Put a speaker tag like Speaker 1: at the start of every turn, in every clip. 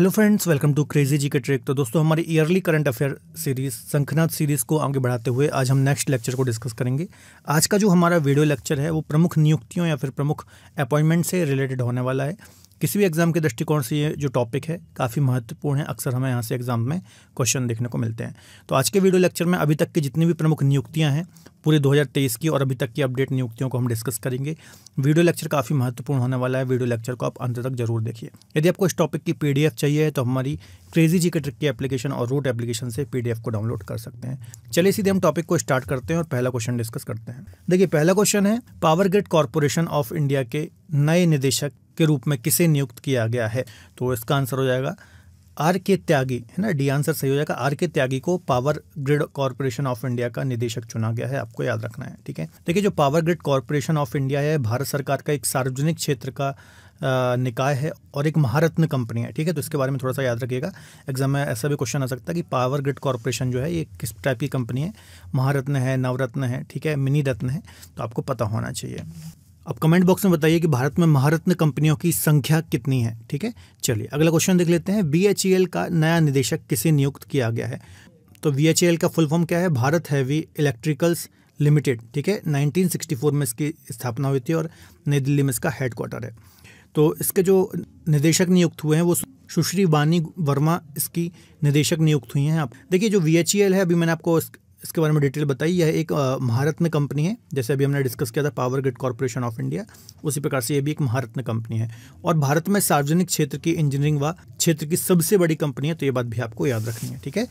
Speaker 1: hello friends welcome to crazy G K trick तो दोस्तों हमारी yearly current affair series Shankhnath series को आगे बढ़ाते हुए आज हम नेक्स्ट लेक्चर को डिस्कस करेंगे आज का जो हमारा वीडियो लेक्चर है वो प्रमुख नियुक्तियों या फिर प्रमुख अपॉइंटमेंट से रिलेटेड होने वाला है किसी भी एग्ज़ाम के दृष्टिकोण से ये जो टॉपिक है काफ़ी महत्वपूर्ण है अक्सर हमें यहाँ से एग्ज़ाम में क्वेश्चन देखने को मिलते हैं तो आज के वीडियो लेक्चर में अभी तक की जितनी भी प्रमुख नियुक्तियाँ हैं पूरे 2023 की और अभी तक की अपडेट नियुक्तियों को हम डिस्कस करेंगे वीडियो लेक्चर काफ़ी महत्वपूर्ण होने वाला है वीडियो लेक्चर को आप अंत तक जरूर देखिए यदि आपको इस टॉपिक की पी चाहिए तो हमारी क्रेजी जी के ट्रिक की एप्लीकेशन और रूट एप्लीकेशन से पी को डाउनलोड कर सकते हैं चलिए सीधे हम टॉपिक को स्टार्ट करते हैं और पहला क्वेश्चन डिस्कस करते हैं देखिए पहला क्वेश्चन है Power Grid Corporation of India के नए निदेशक के रूप में किसे नियुक्त किया गया है तो इसका आंसर हो जाएगा आर के त्यागी है ना डी आंसर सही हो जाएगा आर के त्यागी को Power Grid Corporation of India का निदेशक चुना गया है आपको याद रखना है ठीक है देखिए जो Power Grid Corporation of India है भारत सरकार का एक सार्वजनिक क्षेत्र का निकाय है और एक महारत्न कंपनी है ठीक है तो इसके बारे में थोड़ा सा याद रखिएगा एग्जाम में ऐसा भी क्वेश्चन आ सकता है कि पावर ग्रिड कॉरपोरेशन जो है ये किस टाइप की कंपनी है महारत्न है नवरत्न है ठीक है मिनी रत्न है तो आपको पता होना चाहिए अब कमेंट बॉक्स में बताइए कि भारत में महारत्न कंपनियों की संख्या कितनी है ठीक है चलिए अगला क्वेश्चन देख लेते हैं बी e का नया निदेशक किसे नियुक्त किया गया है तो वी e का फुल फॉर्म क्या है भारत हैवी इलेक्ट्रिकल्स लिमिटेड ठीक है 1964 में इसकी स्थापना हुई थी और नई दिल्ली में इसका हेडक्वार्टर है तो इसके जो निदेशक नियुक्त हुए हैं वो सुश्री वानी वर्मा इसकी निदेशक नियुक्त हुई हैं आप देखिए जो वी e है अभी मैंने आपको इसके बारे में डिटेल बताई यह एक भारत में कंपनी है जैसे अभी हमने डिस्कस किया था Power Grid Corporation of India उसी प्रकार से यह भी एक भारत में कंपनी है और भारत में सार्वजनिक क्षेत्र की इंजीनियरिंग व क्षेत्र की सबसे बड़ी कंपनी है तो ये बात भी आपको याद रखनी है ठीक है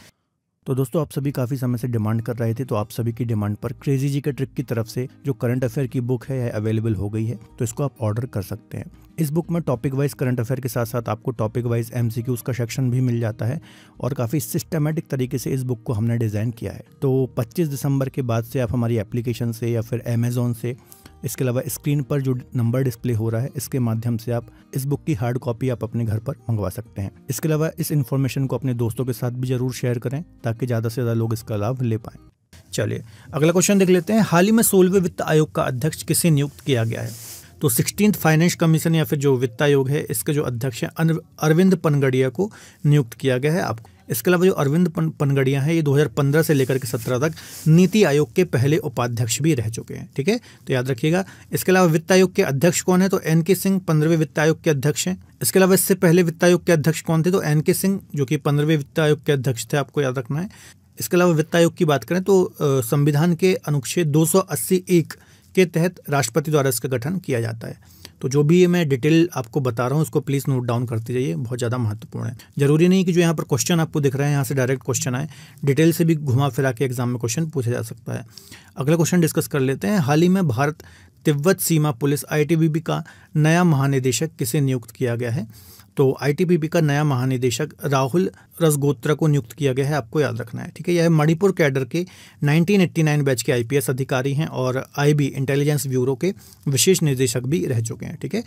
Speaker 1: तो दोस्तों आप सभी काफ़ी समय से डिमांड कर रहे थे तो आप सभी की डिमांड पर क्रेजी जी के ट्रिक की तरफ से जो करंट अफेयर की बुक है अवेलेबल हो गई है तो इसको आप ऑर्डर कर सकते हैं इस बुक में टॉपिक वाइज करंट अफेयर के साथ साथ आपको टॉपिक वाइज एम का सेक्शन भी मिल जाता है और काफ़ी सिस्टमेटिक तरीके से इस बुक को हमने डिज़ाइन किया है तो 25 दिसंबर के बाद से आप हमारी एप्लीकेशन से या फिर अमेजोन से इसके अलावा स्क्रीन पर जो नंबर डिस्प्ले हो रहा है इसके माध्यम से आप इस बुक की हार्ड कॉपी आप अपने घर पर मंगवा सकते हैं इसके अलावा इस इन्फॉर्मेशन को अपने दोस्तों के साथ भी जरूर शेयर करें ताकि ज़्यादा से ज़्यादा लोग इसका लाभ ले पाए चलिए अगला क्वेश्चन देख लेते हैं हाल ही में सोलवे वित्त आयोग का अध्यक्ष किसे नियुक्त किया गया है तो सिक्सटीन फाइनेंस कमीशन या फिर जो वित्त आयोग है इसके जो अध्यक्ष है अरविंद पनगड़िया को नियुक्त किया गया है आपको इसके अलावा जो अरविंद पन, पनगड़िया हैं ये 2015 से लेकर के 17 तक नीति आयोग के पहले उपाध्यक्ष भी रह चुके हैं ठीक है तो याद रखिएगा इसके अलावा वित्त आयोग के अध्यक्ष कौन है तो एन के सिंह पंद्रहवें वित्त आयोग के अध्यक्ष हैं इसके अलावा इससे पहले वित्त आयोग के अध्यक्ष कौन थे तो एन के सिंह जो कि पंद्रहवें वित्त आयोग के अध्यक्ष थे आपको याद रखना है इसके अलावा वित्त आयोग की बात करें तो संविधान के अनुच्छेद दो एक के तहत राष्ट्रपति द्वारा इसका गठन किया जाता है तो जो भी मैं डिटेल आपको बता रहा हूँ उसको प्लीज़ नोट डाउन करते जाइए बहुत ज़्यादा महत्वपूर्ण है जरूरी नहीं कि जो यहाँ पर क्वेश्चन आपको दिख रहा है यहाँ से डायरेक्ट क्वेश्चन आए डिटेल से भी घुमा फिरा के एग्जाम में क्वेश्चन पूछा जा सकता है अगला क्वेश्चन डिस्कस कर लेते हैं हाल ही में भारत तिब्बत सीमा पुलिस आई का नया महानिदेशक किसे नियुक्त किया गया है तो आईटीबीपी का नया महानिदेशक राहुल रसगोत्रा को नियुक्त किया गया है आपको याद रखना है ठीक है यह मणिपुर कैडर के 1989 बैच के आईपीएस अधिकारी हैं और आईबी इंटेलिजेंस ब्यूरो के विशेष निदेशक भी रह चुके हैं ठीक है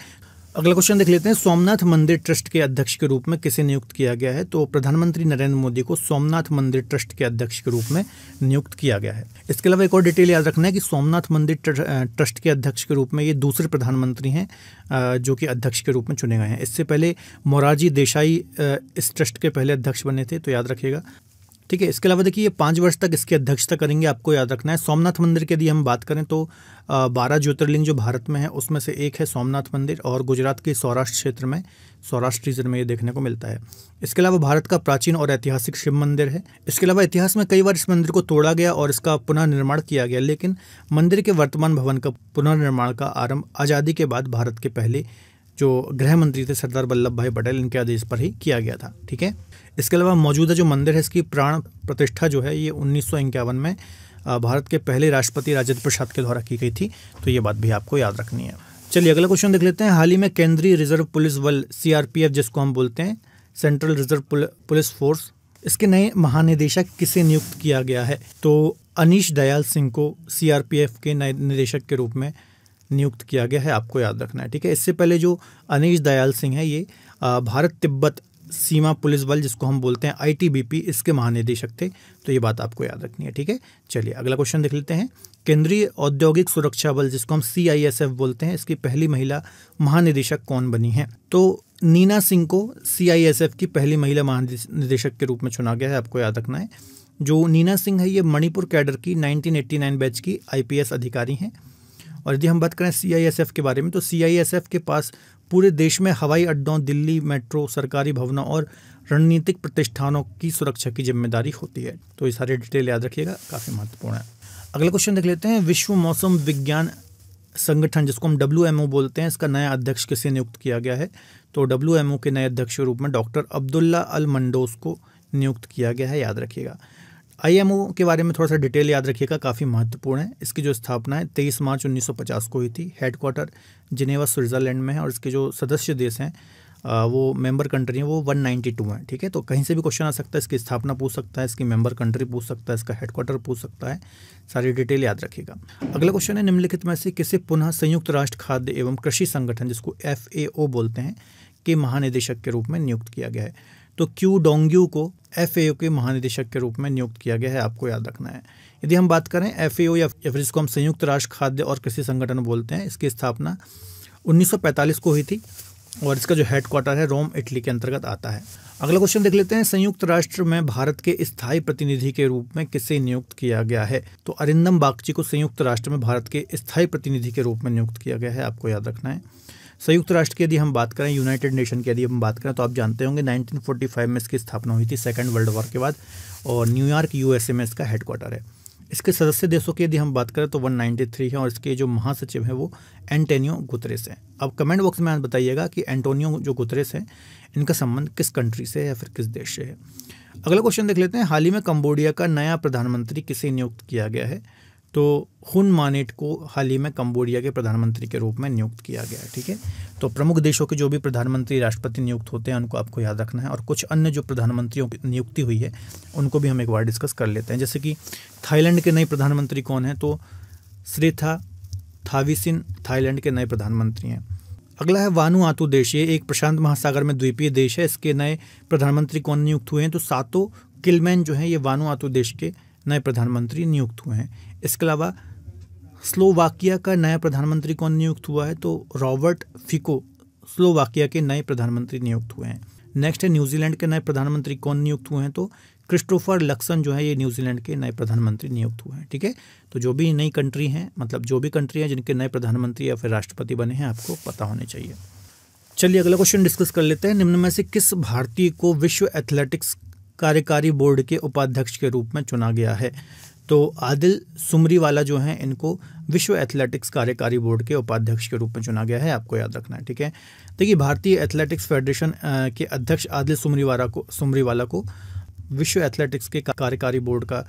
Speaker 1: अगला क्वेश्चन देख लेते हैं सोमनाथ मंदिर ट्रस्ट के अध्यक्ष के रूप में किसे नियुक्त किया गया है तो प्रधानमंत्री नरेंद्र मोदी को सोमनाथ मंदिर ट्रस्ट के अध्यक्ष के रूप में नियुक्त किया गया है इसके अलावा एक और डिटेल याद रखना है कि सोमनाथ मंदिर ट्रस्ट के अध्यक्ष के रूप में ये दूसरे प्रधानमंत्री हैं जो कि अध्यक्ष के रूप में चुने गए हैं इससे पहले मोरारजी देसाई इस ट्रस्ट के पहले अध्यक्ष बने थे तो याद रखिएगा ठीक है इसके अलावा देखिए ये पाँच वर्ष तक इसकी अध्यक्षता करेंगे आपको याद रखना है सोमनाथ मंदिर की यदि हम बात करें तो बारह ज्योतिर्लिंग जो भारत में है उसमें से एक है सोमनाथ मंदिर और गुजरात के सौराष्ट्र क्षेत्र में सौराष्ट्र रीजन में ये देखने को मिलता है इसके अलावा भारत का प्राचीन और ऐतिहासिक शिव मंदिर है इसके अलावा इतिहास में कई बार इस मंदिर को तोड़ा गया और इसका पुनर्निर्माण किया गया लेकिन मंदिर के वर्तमान भवन का पुनर्निर्माण का आरंभ आज़ादी के बाद भारत के पहले जो गृह मंत्री थे सरदार वल्लभ भाई पटेल इनके आदेश पर ही किया गया था ठीक है इसके अलावा मौजूदा जो मंदिर है इसकी प्राण प्रतिष्ठा जो है ये उन्नीस में भारत के पहले राष्ट्रपति राजेंद्र प्रसाद के द्वारा की गई थी तो ये बात भी आपको याद रखनी है चलिए अगला क्वेश्चन देख लेते हैं हाल ही में केंद्रीय रिजर्व पुलिस बल सी जिसको हम बोलते हैं सेंट्रल रिजर्व पुलिस फोर्स इसके नए महानिदेशक किसे नियुक्त किया गया है तो अनिश दयाल सिंह को सी के नए निदेशक के रूप में नियुक्त किया गया है आपको याद रखना है ठीक है इससे पहले जो अनिश दयाल सिंह है ये भारत तिब्बत सीमा पुलिस बल जिसको हम बोलते हैं आईटीबीपी इसके महानिदेशक थे तो ये बात आपको याद रखनी है ठीक है चलिए अगला क्वेश्चन देख लेते हैं केंद्रीय औद्योगिक सुरक्षा बल जिसको हम सीआईएसएफ बोलते हैं इसकी पहली महिला महानिदेशक कौन बनी है तो नीना सिंह को सीआईएसएफ की पहली महिला महानिदेशक के रूप में चुना गया है आपको याद रखना है जो नीना सिंह है ये मणिपुर कैडर की 1989 बैच की आईपीएस अधिकारी हैं और यदि हम बात करें सीआईएसएफ के बारे में तो सीआईएसएफ के पास पूरे देश में हवाई अड्डों दिल्ली मेट्रो सरकारी भवनों और रणनीतिक प्रतिष्ठानों की सुरक्षा की जिम्मेदारी होती है तो ये सारी डिटेल याद रखिएगा काफ़ी महत्वपूर्ण है अगला क्वेश्चन देख लेते हैं विश्व मौसम विज्ञान संगठन जिसको हम डब्ल्यू बोलते हैं इसका नया अध्यक्ष किसे नियुक्त किया गया है तो डब्ल्यू के नए अध्यक्ष के रूप में डॉक्टर अब्दुल्ला अल मंडोस को नियुक्त किया गया है याद रखिएगा आईएमओ के बारे में थोड़ा सा डिटेल याद रखिएगा काफ़ी महत्वपूर्ण है इसकी जो स्थापना है तेईस मार्च 1950 को हुई थी हेडक्वार्टर जिनेवा स्विट्ज़रलैंड में है और इसके जो सदस्य देश हैं वो मेंबर कंट्री हैं वो 192 हैं ठीक है तो कहीं से भी क्वेश्चन आ सकता है इसकी स्थापना पूछ सकता है इसकी मेंबर कंट्री पूछ सकता है इसका हेडक्वार्टर पूछ सकता है सारी डिटेल याद रखिएगा अगला क्वेश्चन है निम्नलिखित में से किसे पुनः संयुक्त राष्ट्र खाद्य एवं कृषि संगठन जिसको एफ बोलते हैं के महानिदेशक के रूप में नियुक्त किया गया है तो क्यू डोंग्यू को एफ के महानिदेशक के रूप में नियुक्त किया गया है आपको याद रखना है यदि हम बात करें एफ या फिर जिसको हम संयुक्त राष्ट्र खाद्य और कृषि संगठन बोलते हैं इसकी स्थापना 1945 को हुई थी और इसका जो हेडक्वार्टर है रोम इटली के अंतर्गत आता है अगला क्वेश्चन देख लेते हैं संयुक्त राष्ट्र में भारत के स्थायी प्रतिनिधि के रूप में किसे नियुक्त किया गया है तो अरिंदम बागची को संयुक्त राष्ट्र में भारत के स्थायी प्रतिनिधि के रूप में नियुक्त किया गया है आपको याद रखना है संयुक्त राष्ट्र की यदि हम बात करें यूनाइटेड नेशन की यदि हम बात करें तो आप जानते होंगे 1945 में इसकी स्थापना हुई थी सेकेंड वर्ल्ड वॉर के बाद और न्यूयॉर्क यूएसए में इसका हेडक्वार्टर है इसके सदस्य देशों की यदि हम बात करें तो 193 हैं और इसके जो महासचिव हैं वो एंटोनियो गुतरेस हैं अब कमेंट बॉक्स में आप बताइएगा कि एंटोनियो जो गुतरेस हैं इनका संबंध किस कंट्री से है या फिर किस देश से है अगला क्वेश्चन देख लेते हैं हाल ही में कम्बोडिया का नया प्रधानमंत्री किसे नियुक्त किया गया है तो हुन मानेट को हाल ही में कम्बोडिया के प्रधानमंत्री के रूप में नियुक्त किया गया ठीक है तो प्रमुख देशों के जो भी प्रधानमंत्री राष्ट्रपति नियुक्त होते हैं उनको आपको याद रखना है और कुछ अन्य जो प्रधानमंत्रियों की नियुक्ति हुई है उनको भी हम एक बार डिस्कस कर लेते हैं जैसे कि थाईलैंड के नए प्रधानमंत्री कौन हैं तो श्रेथा थाविसिन थाईलैंड के नए प्रधानमंत्री हैं अगला है वानु आतु देश ये एक प्रशांत महासागर में द्वीपीय देश है इसके नए प्रधानमंत्री कौन नियुक्त हुए हैं तो सातो किलमैन जो है ये वानु आतु देश के नए प्रधानमंत्री नियुक्त हुए हैं इसके अलावा स्लोवाकिया का नया प्रधानमंत्री कौन नियुक्त हुआ है तो रॉबर्ट फिको स्लोवाकिया के नए प्रधानमंत्री नियुक्त हुए हैं नेक्स्ट है न्यूजीलैंड के नए प्रधानमंत्री कौन नियुक्त हुए हैं तो क्रिस्टोफर लक्सन जो है ये न्यूजीलैंड के नए प्रधानमंत्री नियुक्त हुए हैं ठीक है तो जो भी नई कंट्री हैं मतलब जो भी कंट्री हैं जिनके नए प्रधानमंत्री या फिर राष्ट्रपति बने हैं आपको पता होने चाहिए चलिए अगला क्वेश्चन डिस्कस कर लेते हैं निम्न में से किस भारतीय को विश्व एथलेटिक्स कार्यकारी बोर्ड के उपाध्यक्ष के रूप में चुना गया है तो आदिल सुमरी वाला जो है इनको विश्व एथलेटिक्स कार्यकारी बोर्ड के उपाध्यक्ष के रूप में चुना गया है आपको याद रखना है ठीक है देखिए भारतीय एथलेटिक्स फेडरेशन के अध्यक्ष आदिल सुमरीवाला को सुमरीवाला को विश्व एथलेटिक्स के कार्यकारी बोर्ड का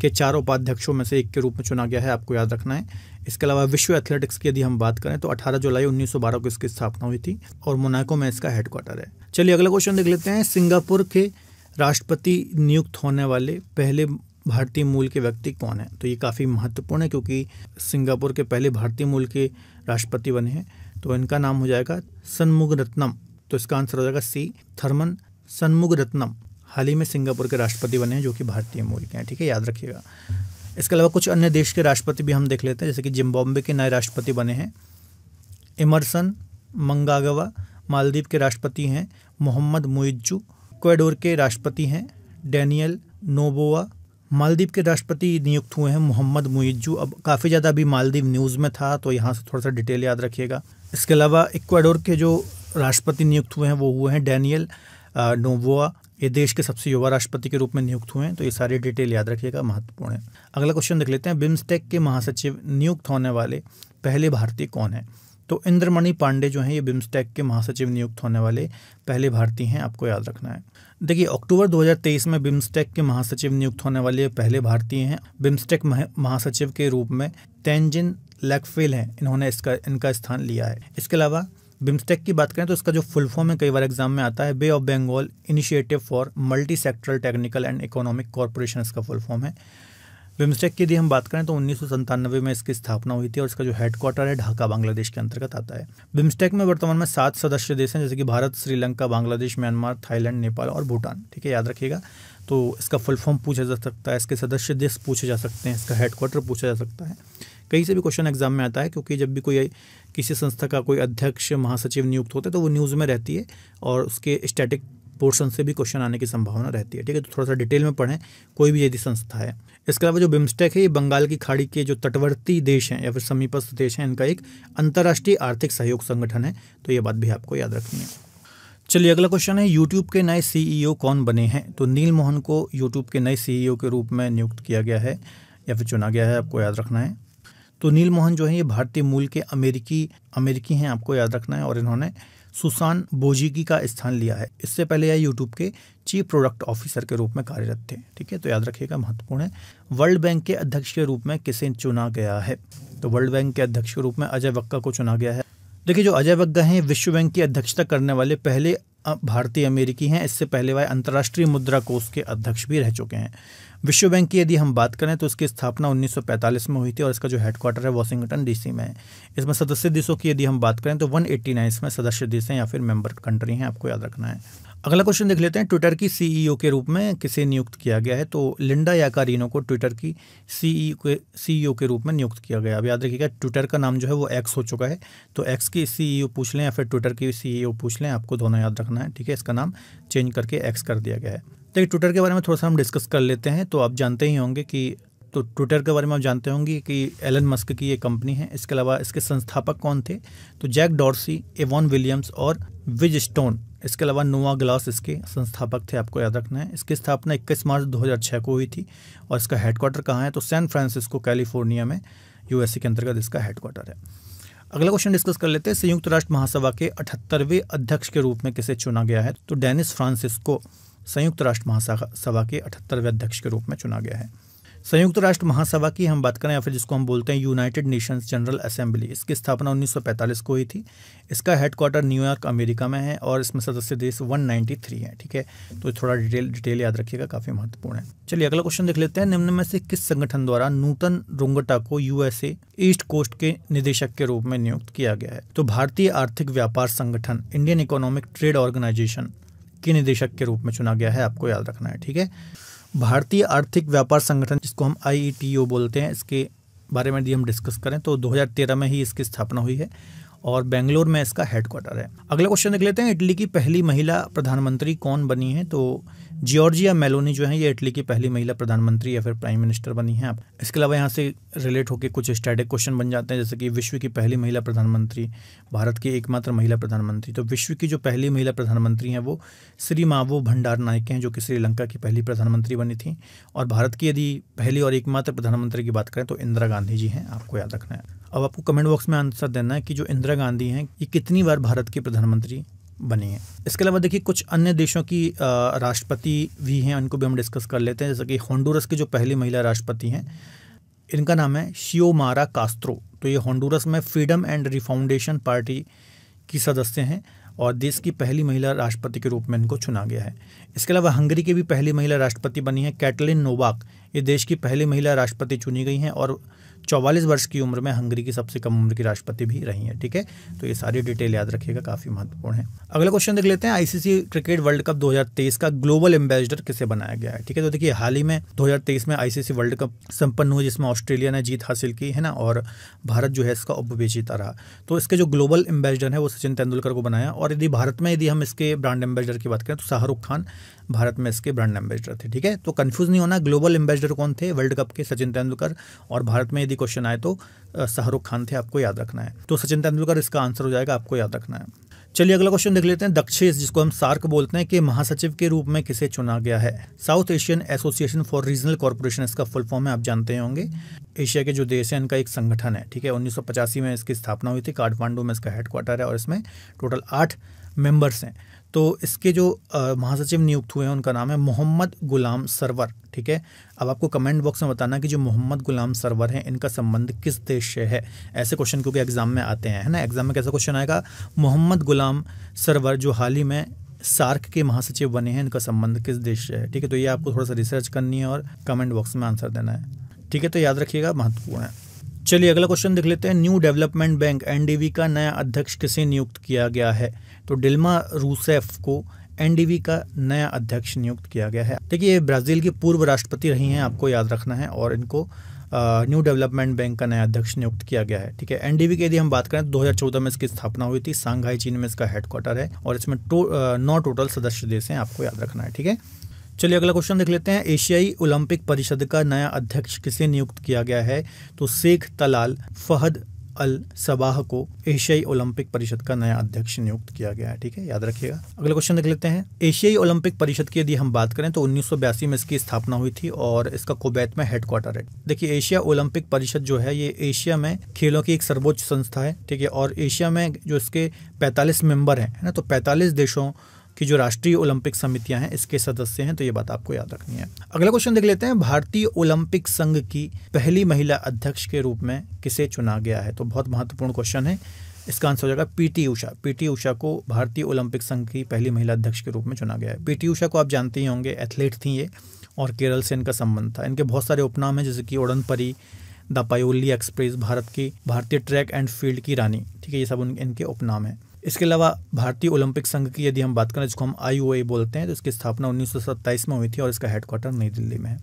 Speaker 1: के चार उपाध्यक्षों में से एक के रूप में चुना गया है आपको याद रखना है इसके अलावा विश्व एथलेटिक्स की यदि हम बात करें तो 18 जुलाई 1912 को इसकी स्थापना हुई थी और मोनाको में इसका हेडक्वार्टर है चलिए अगला क्वेश्चन देख लेते हैं सिंगापुर के राष्ट्रपति नियुक्त होने वाले पहले भारतीय मूल के व्यक्ति कौन है तो ये काफ़ी महत्वपूर्ण है क्योंकि सिंगापुर के पहले भारतीय मूल के राष्ट्रपति बने हैं तो इनका नाम हो जाएगा सन्मुग रत्नम तो इसका आंसर हो जाएगा सी थर्मन सन्मुग रत्नम हाल ही में सिंगापुर के राष्ट्रपति बने हैं जो कि भारतीय मूल के हैं ठीक है याद रखिएगा इसके अलावा कुछ अन्य देश के राष्ट्रपति भी हम देख लेते हैं जैसे कि जिम्बाब्वे के नए राष्ट्रपति बने हैं इमरसन मंगागवा मालदीव के राष्ट्रपति हैं मोहम्मद मुइज्जू क्वेडोर के राष्ट्रपति हैं डैनियल नोबोवा मालदीव के राष्ट्रपति नियुक्त हुए हैं मोहम्मद मुइजू अब काफ़ी ज़्यादा अभी मालदीव न्यूज़ में था तो यहाँ से थोड़ा सा डिटेल याद रखिएगा इसके अलावा इक्वाडोर के जो राष्ट्रपति नियुक्त हुए हैं वो हुए हैं डैनियल नोवोआ ये देश के सबसे युवा राष्ट्रपति के रूप में नियुक्त हुए हैं तो ये सारी डिटेल याद रखिएगा महत्वपूर्ण है अगला क्वेश्चन देख लेते हैं बिम्स्टेक के महासचिव नियुक्त होने वाले पहले भारतीय कौन है तो इंद्रमणि पांडे जो हैं ये बिम्स्टेक के महासचिव नियुक्त होने वाले पहले भारतीय हैं आपको याद रखना है देखिए अक्टूबर 2023 में बिम्स्टेक के महासचिव नियुक्त होने वाले पहले भारतीय हैं बिम्स्टेक महासचिव के रूप में तेंजिन लेकफेल हैं इन्होंने इसका इनका स्थान लिया है इसके अलावा बिम्स्टेक की बात करें तो इसका जो फुल फॉर्म है कई बार एग्जाम में आता है Bay of Bengal Initiative for Multi Sectoral Technical and Economic Corporation इसका फुल फॉर्म है बिम्स्टेक की यदि हम बात करें तो उन्नीस में इसकी स्थापना हुई थी और इसका जो हेडक्वार्टर है ढाका बांग्लादेश के अंतर्गत आता है बिम्स्टेक में वर्तमान में सात सदस्य देश हैं जैसे कि भारत श्रीलंका बांग्लादेश म्यांमार थाईलैंड नेपाल और भूटान ठीक है याद रखिएगा तो इसका फुल फॉर्म पूछा जा सकता है इसके सदस्य देश पूछे जा सकते हैं इसका हेडक्वार्टर पूछा जा सकता है कहीं से भी क्वेश्चन एग्जाम में आता है क्योंकि जब भी कोई किसी संस्था का कोई अध्यक्ष महासचिव नियुक्त होता है तो वो न्यूज़ में रहती है और उसके स्टैटिक पोर्शन से भी क्वेश्चन आने की संभावना रहती है ठीक है तो थोड़ा सा डिटेल में पढ़ें कोई भी यदि संस्था है इसके अलावा जो बिम्स्टेक है ये बंगाल की खाड़ी के जो तटवर्ती देश हैं या फिर समीपस्थ देश हैं इनका एक अंतर्राष्ट्रीय आर्थिक सहयोग संगठन है तो ये बात भी आपको याद रखनी है चलिए अगला क्वेश्चन है यूट्यूब के नए सीईओ e कौन बने हैं तो नील मोहन को यूट्यूब के नए सीईओ e के रूप में नियुक्त किया गया है या फिर चुना गया है आपको याद रखना है तो नील मोहन जो है ये भारतीय मूल के अमेरिकी अमेरिकी हैं आपको याद रखना है और इन्होंने सुसान बोजीकी का स्थान लिया है इससे पहले यह यूट्यूब के चीफ प्रोडक्ट ऑफिसर के रूप में कार्यरत थे ठीक है तो याद रखिएगा महत्वपूर्ण है वर्ल्ड बैंक के अध्यक्ष के रूप में किसे चुना गया है तो वर्ल्ड बैंक के अध्यक्ष के रूप में अजय वक्का को चुना गया है देखिए जो अजय वक्का हैं विश्व बैंक की अध्यक्षता करने वाले पहले भारतीय अमेरिकी हैं इससे पहले वह अंतर्राष्ट्रीय मुद्रा कोष के अध्यक्ष भी रह चुके हैं विश्व बैंक की यदि हम बात करें तो इसकी स्थापना 1945 में हुई थी और इसका जो हेडक्वार्टर है वॉशिंगटन डीसी में है इसमें सदस्य देशों की यदि हम बात करें तो 189 इसमें सदस्य देश हैं या फिर मेंबर कंट्री हैं आपको याद रखना है अगला क्वेश्चन देख लेते हैं ट्विटर की सीईओ e के रूप में किसे नियुक्त किया गया है तो लिंडा याकारीनो को ट्विटर की सीईओ e के सीईओ e के रूप में नियुक्त किया गया अब याद रखिएगा ट्विटर का नाम जो है वो एक्स हो चुका है तो एक्स की सीईओ पूछ लें या फिर ट्विटर की सीईओ पूछ लें आपको दोनों याद रखना है ठीक है इसका नाम चेंज करके एक्स कर दिया गया है देखिए ट्विटर के बारे में थोड़ा सा हम डिस्कस कर लेते हैं तो आप जानते ही होंगे कि तो ट्विटर के बारे में आप जानते होंगे कि एलन मस्क की ये कंपनी है इसके अलावा इसके संस्थापक कौन थे तो जैक डॉर्सी एवॉन विलियम्स और विज स्टोन इसके अलावा नोवा ग्लास इसके संस्थापक थे आपको याद रखना है इसकी स्थापना 21 मार्च 2006 को हुई थी और इसका हेडक्वार्टर कहाँ है तो सैन फ्रांसिस्को कैलिफोर्निया में यूएसए के अंतर्गत इसका हेडक्वार्टर है अगला क्वेश्चन डिस्कस कर लेते हैं संयुक्त राष्ट्र महासभा के अठहत्तरवें अध्यक्ष के रूप में किसे चुना गया है तो डेनिस फ्रांसिस्को संयुक्त राष्ट्र महासभा के अठहत्तरवें अध्यक्ष के रूप में चुना गया है संयुक्त राष्ट्र महासभा की हम बात करें या फिर जिसको हम बोलते हैं यूनाइटेड नेशंस जनरल असेंबली इसकी स्थापना 1945 को हुई थी इसका हेडक्वार्टर न्यूयॉर्क अमेरिका में है और इसमें सदस्य देश 193 हैं ठीक है तो थोड़ा डिटेल डिटेल याद रखिएगा काफ़ी महत्वपूर्ण है चलिए अगला क्वेश्चन देख लेते हैं निम्न में से किस संगठन द्वारा नूतन रोंगटा को यूएसए ईस्ट कोस्ट के निदेशक के रूप में नियुक्त किया गया है तो भारतीय आर्थिक व्यापार संगठन इंडियन इकोनॉमिक ट्रेड ऑर्गेनाइजेशन के निदेशक के रूप में चुना गया है आपको याद रखना है ठीक है भारतीय आर्थिक व्यापार संगठन जिसको हम आई e बोलते हैं इसके बारे में यदि हम डिस्कस करें तो 2013 में ही इसकी स्थापना हुई है और बेंगलोर में इसका हेडक्वार्टर है अगला क्वेश्चन देख लेते हैं इटली की पहली महिला प्रधानमंत्री कौन बनी है तो जियोर्जिया मेलोनी जो है ये इटली की पहली महिला प्रधानमंत्री या फिर प्राइम मिनिस्टर बनी है इसके अलावा यहाँ से रिलेट होकर कुछ स्टैटिक क्वेश्चन बन जाते हैं जैसे कि विश्व की पहली महिला प्रधानमंत्री भारत की एकमात्र महिला प्रधानमंत्री तो विश्व की जो पहली महिला प्रधानमंत्री हैं वो श्री मावो भंडार नायक हैं जो कि श्रीलंका की पहली प्रधानमंत्री बनी थी और भारत की यदि पहली और एकमात्र प्रधानमंत्री की बात करें तो इंदिरा गांधी जी हैं आपको याद रखना है अब आपको कमेंट बॉक्स में आंसर देना है कि जो इंदिरा गांधी हैं ये कितनी बार भारत के प्रधानमंत्री बने हैं इसके अलावा देखिए कुछ अन्य देशों की राष्ट्रपति भी हैं उनको भी हम डिस्कस कर लेते हैं जैसे कि होंडुरस की जो पहली महिला राष्ट्रपति हैं इनका नाम है शियोमारा कास्त्रो तो ये होंडुरस में फ्रीडम एंड रिफाउंडेशन पार्टी की सदस्य हैं और देश की पहली महिला राष्ट्रपति के रूप में इनको चुना गया है इसके अलावा हंगरी की भी पहली महिला राष्ट्रपति बनी है कैटलिन नोवाक ये देश की पहली महिला राष्ट्रपति चुनी गई हैं और चौवालीस वर्ष की उम्र में हंगरी की सबसे कम उम्र की राष्ट्रपति भी रही हैं ठीक है तो ये सारी डिटेल याद रखिएगा काफ़ी महत्वपूर्ण है अगला क्वेश्चन देख लेते हैं आईसीसी क्रिकेट वर्ल्ड कप 2023 का ग्लोबल एम्बेसडर किसे बनाया गया है ठीक है तो देखिए हाल ही में 2023 में आईसीसी वर्ल्ड कप संपन्न हुआ जिसमें ऑस्ट्रेलिया ने जीत हासिल की है ना और भारत जो है इसका उपविजेता रहा तो इसके जो ग्लोबल एम्बेसडर है वो सचिन तेंदुलकर को बनाया और यदि भारत में यदि हम इसके ब्रांड एम्बेसडर की बात करें तो शाहरुख खान भारत में इसके ब्रांड एम्बेसडर थे ठीक है तो कन्फ्यूज नहीं होना ग्लोबल एम्बेसडर कौन थे वर्ल्ड कप के सचिन तेंदुलकर और भारत में यदि क्वेश्चन आए तो शाहरुख खान थे आपको याद रखना है तो सचिन तेंदुलकर इसका आंसर हो जाएगा आपको याद रखना है चलिए अगला क्वेश्चन देख लेते हैं दक्षेश जिसको हम सार्क बोलते हैं कि महासचिव के रूप में किसे चुना गया है South Asian Association for Regional Corporation इसका फुल फॉर्म है आप जानते होंगे एशिया के जो देश हैं इनका एक संगठन है ठीक है उन्नीस में इसकी स्थापना हुई थी काठमांडू में इसका हेडक्वार्टर है और इसमें टोटल आठ मेंबर्स हैं तो इसके जो महासचिव नियुक्त हुए हैं उनका नाम है मोहम्मद गुलाम सरवर ठीक है अब आपको कमेंट बॉक्स में बताना कि जो मोहम्मद गुलाम सरवर हैं इनका संबंध किस देश से है ऐसे क्वेश्चन क्योंकि एग्ज़ाम में आते हैं है ना एग्ज़ाम में कैसा क्वेश्चन आएगा मोहम्मद गुलाम सरवर जो हाल ही में सार्क के महासचिव बने हैं इनका संबंध किस देश से है ठीक है तो ये आपको थोड़ा सा रिसर्च करनी है और कमेंट बॉक्स में आंसर देना है ठीक है तो याद रखिएगा महत्वपूर्ण है चलिए अगला क्वेश्चन देख लेते हैं न्यू डेवलपमेंट बैंक एनडीबी का नया अध्यक्ष किसे नियुक्त किया गया है तो डिल्मा रूसेफ को एनडीवी का नया अध्यक्ष नियुक्त किया गया है देखिए ये ब्राज़ील की पूर्व राष्ट्रपति रही हैं आपको याद रखना है और इनको न्यू डेवलपमेंट बैंक का नया अध्यक्ष नियुक्त किया गया है ठीक है एनडीवी की यदि हम बात करें तो 2014 में इसकी स्थापना हुई थी सांघाई चीन में इसका हेडक्वार्टर है और इसमें टो, नौ टोटल सदस्य देश हैं आपको याद रखना है ठीक है चलिए अगला क्वेश्चन देख लेते हैं एशियाई ओलंपिक परिषद का नया अध्यक्ष किसे नियुक्त किया गया है तो Sheikh Talal Fahad Al Sabah को एशियाई ओलंपिक परिषद का नया अध्यक्ष नियुक्त किया गया है ठीक है याद रखिएगा अगला क्वेश्चन देख लेते हैं एशियाई ओलंपिक परिषद की यदि हम बात करें तो उन्नीस में इसकी स्थापना हुई थी और इसका कोबैत में हेडक्वार्टर है देखिए एशिया ओलंपिक परिषद जो है ये एशिया में खेलों की एक सर्वोच्च संस्था है ठीक है और एशिया में जो इसके पैंतालीस मेंबर है ना तो पैंतालीस देशों कि जो राष्ट्रीय ओलंपिक समितियां हैं इसके सदस्य हैं तो ये बात आपको याद रखनी है अगला क्वेश्चन देख लेते हैं भारतीय ओलंपिक संघ की पहली महिला अध्यक्ष के रूप में किसे चुना गया है तो बहुत महत्वपूर्ण क्वेश्चन है इसका आंसर हो जाएगा पीटी उषा पीटी उषा को भारतीय ओलंपिक संघ की पहली महिला अध्यक्ष के रूप में चुना गया है पीटी उषा को आप जानते ही होंगे एथलीट थी ये और केरल से इनका संबंध था इनके बहुत सारे उपनाम हैं जैसे कि परी द पायोली एक्सप्रेस भारत की भारतीय ट्रैक एंड फील्ड की रानी ठीक है ये सब उनके इनके उपनाम हैं इसके अलावा भारतीय ओलंपिक संघ की यदि हम बात करें जिसको हम आई बोलते हैं तो इसकी स्थापना उन्नीस में हुई थी और इसका हेडक्वार्टर नई दिल्ली में है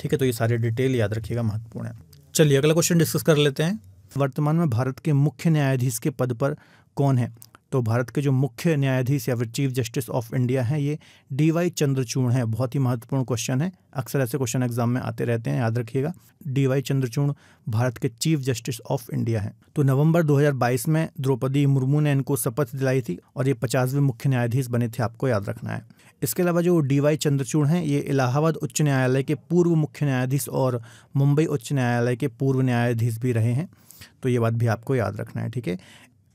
Speaker 1: ठीक है तो ये सारे डिटेल याद रखिएगा महत्वपूर्ण है चलिए अगला क्वेश्चन डिस्कस कर लेते हैं वर्तमान में भारत के मुख्य न्यायाधीश के पद पर कौन है तो भारत के जो मुख्य न्यायाधीश या फिर चीफ जस्टिस ऑफ इंडिया हैं ये डी वाई चंद्रचूड़ हैं बहुत ही महत्वपूर्ण क्वेश्चन है अक्सर ऐसे क्वेश्चन एग्जाम में आते रहते हैं याद रखिएगा डी वाई चंद्रचूड़ भारत के चीफ जस्टिस ऑफ इंडिया हैं तो नवंबर 2022 में द्रौपदी मुर्मू ने इनको शपथ दिलाई थी और ये पचासवें मुख्य न्यायाधीश बने थे आपको याद रखना है इसके अलावा जो डी वाई चंद्रचूड़ हैं ये इलाहाबाद उच्च न्यायालय के पूर्व मुख्य न्यायाधीश और मुंबई उच्च न्यायालय के पूर्व न्यायाधीश भी रहे हैं तो ये बात भी आपको याद रखना है ठीक है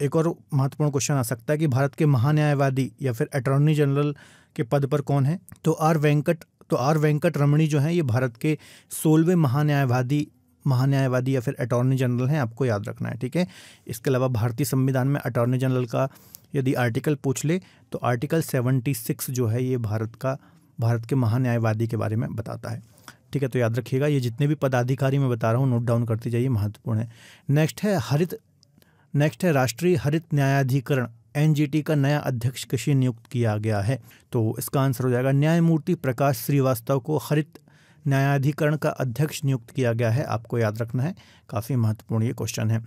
Speaker 1: एक और महत्वपूर्ण क्वेश्चन आ सकता है कि भारत के महान्यायवादी या फिर अटॉर्नी जनरल के पद पर कौन है तो आर वेंकट तो आर वेंकट रमणी जो हैं ये भारत के सोलहवें महान्यायवादी महान्यायवादी या फिर अटॉर्नी जनरल हैं आपको याद रखना है ठीक है इसके अलावा भारतीय संविधान में अटॉर्नी जनरल का यदि आर्टिकल पूछ ले तो आर्टिकल 76 जो है ये भारत का भारत के महान्यायवादी के बारे में बताता है ठीक है तो याद रखिएगा ये जितने भी पदाधिकारी मैं बता रहा हूँ नोट डाउन करते जाइए महत्वपूर्ण है नेक्स्ट है हरित नेक्स्ट है राष्ट्रीय हरित न्यायाधिकरण एनजीटी का नया अध्यक्ष कृषि नियुक्त किया गया है तो इसका आंसर हो जाएगा न्यायमूर्ति प्रकाश श्रीवास्तव को हरित न्यायाधिकरण का अध्यक्ष नियुक्त किया गया है आपको याद रखना है काफ़ी महत्वपूर्ण ये क्वेश्चन है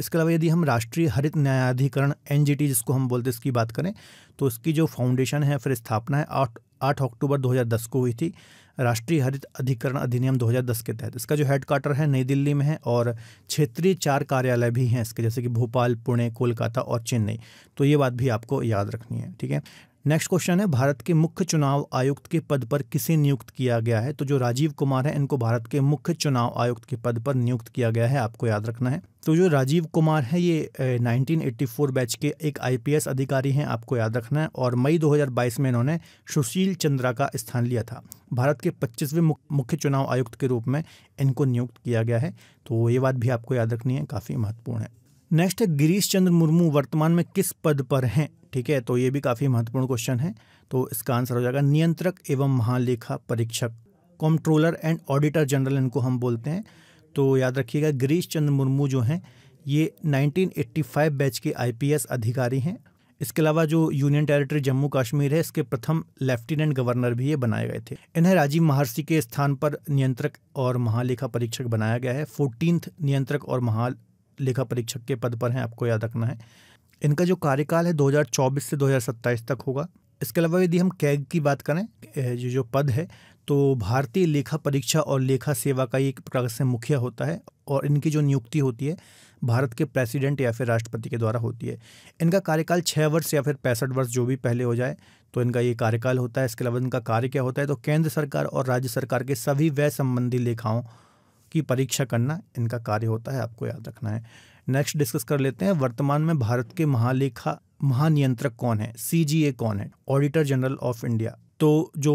Speaker 1: इसके अलावा यदि हम राष्ट्रीय हरित न्यायाधिकरण एन जिसको हम बोलते हैं इसकी बात करें तो इसकी जो फाउंडेशन है फिर स्थापना है आठ आठ अक्टूबर दो को हुई थी राष्ट्रीय हरित अधिकरण अधिनियम 2010 के तहत इसका जो हेड क्वार्टर है नई दिल्ली में है और क्षेत्रीय चार कार्यालय भी हैं इसके जैसे कि भोपाल पुणे कोलकाता और चेन्नई तो ये बात भी आपको याद रखनी है ठीक है नेक्स्ट क्वेश्चन है भारत के मुख्य चुनाव आयुक्त के पद पर किसे नियुक्त किया गया है तो जो राजीव कुमार है इनको भारत के मुख्य चुनाव आयुक्त के पद पर नियुक्त किया गया है आपको याद रखना है तो जो राजीव कुमार है ये 1984 बैच के एक आईपीएस अधिकारी हैं आपको याद रखना है और मई 2022 में इन्होंने सुशील चंद्रा का स्थान लिया था भारत के पच्चीसवें मुख्य चुनाव आयुक्त के रूप में इनको नियुक्त किया गया है तो ये बात भी आपको याद रखनी है काफ़ी महत्वपूर्ण है नेक्स्ट है गिरीश चंद्र मुर्मू वर्तमान में किस पद पर हैं ठीक है तो ये भी काफ़ी महत्वपूर्ण क्वेश्चन है तो इसका आंसर हो जाएगा नियंत्रक एवं महालेखा परीक्षक कंट्रोलर एंड ऑडिटर जनरल इनको हम बोलते हैं तो याद रखिएगा गिरीश चंद्र मुर्मू जो हैं ये 1985 बैच के आईपीएस अधिकारी हैं इसके अलावा जो यूनियन टेरिटरी जम्मू कश्मीर है इसके प्रथम लेफ्टिनेंट गवर्नर भी ये बनाए गए थे इन्हें राजीव महर्षि के स्थान पर नियंत्रक और महालेखा परीक्षक बनाया गया है फोर्टीन नियंत्रक और महा लेखा परीक्षक के पद पर हैं आपको याद रखना है इनका जो कार्यकाल है 2024 से 2027 तक होगा इसके अलावा यदि हम कैग की बात करें जो जो पद है तो भारतीय लेखा परीक्षा और लेखा सेवा का एक प्रकार से मुखिया होता है और इनकी जो नियुक्ति होती है भारत के प्रेसिडेंट या फिर राष्ट्रपति के द्वारा होती है इनका कार्यकाल छः वर्ष या फिर पैंसठ वर्ष जो भी पहले हो जाए तो इनका ये कार्यकाल होता है इसके अलावा इनका कार्य क्या होता है तो केंद्र सरकार और राज्य सरकार के सभी व्यय संबंधी लेखाओं की परीक्षा करना इनका कार्य होता है आपको याद रखना है नेक्स्ट डिस्कस कर लेते हैं वर्तमान में भारत के महालेखा महानियंत्रक कौन है सी कौन है ऑडिटर जनरल ऑफ इंडिया तो जो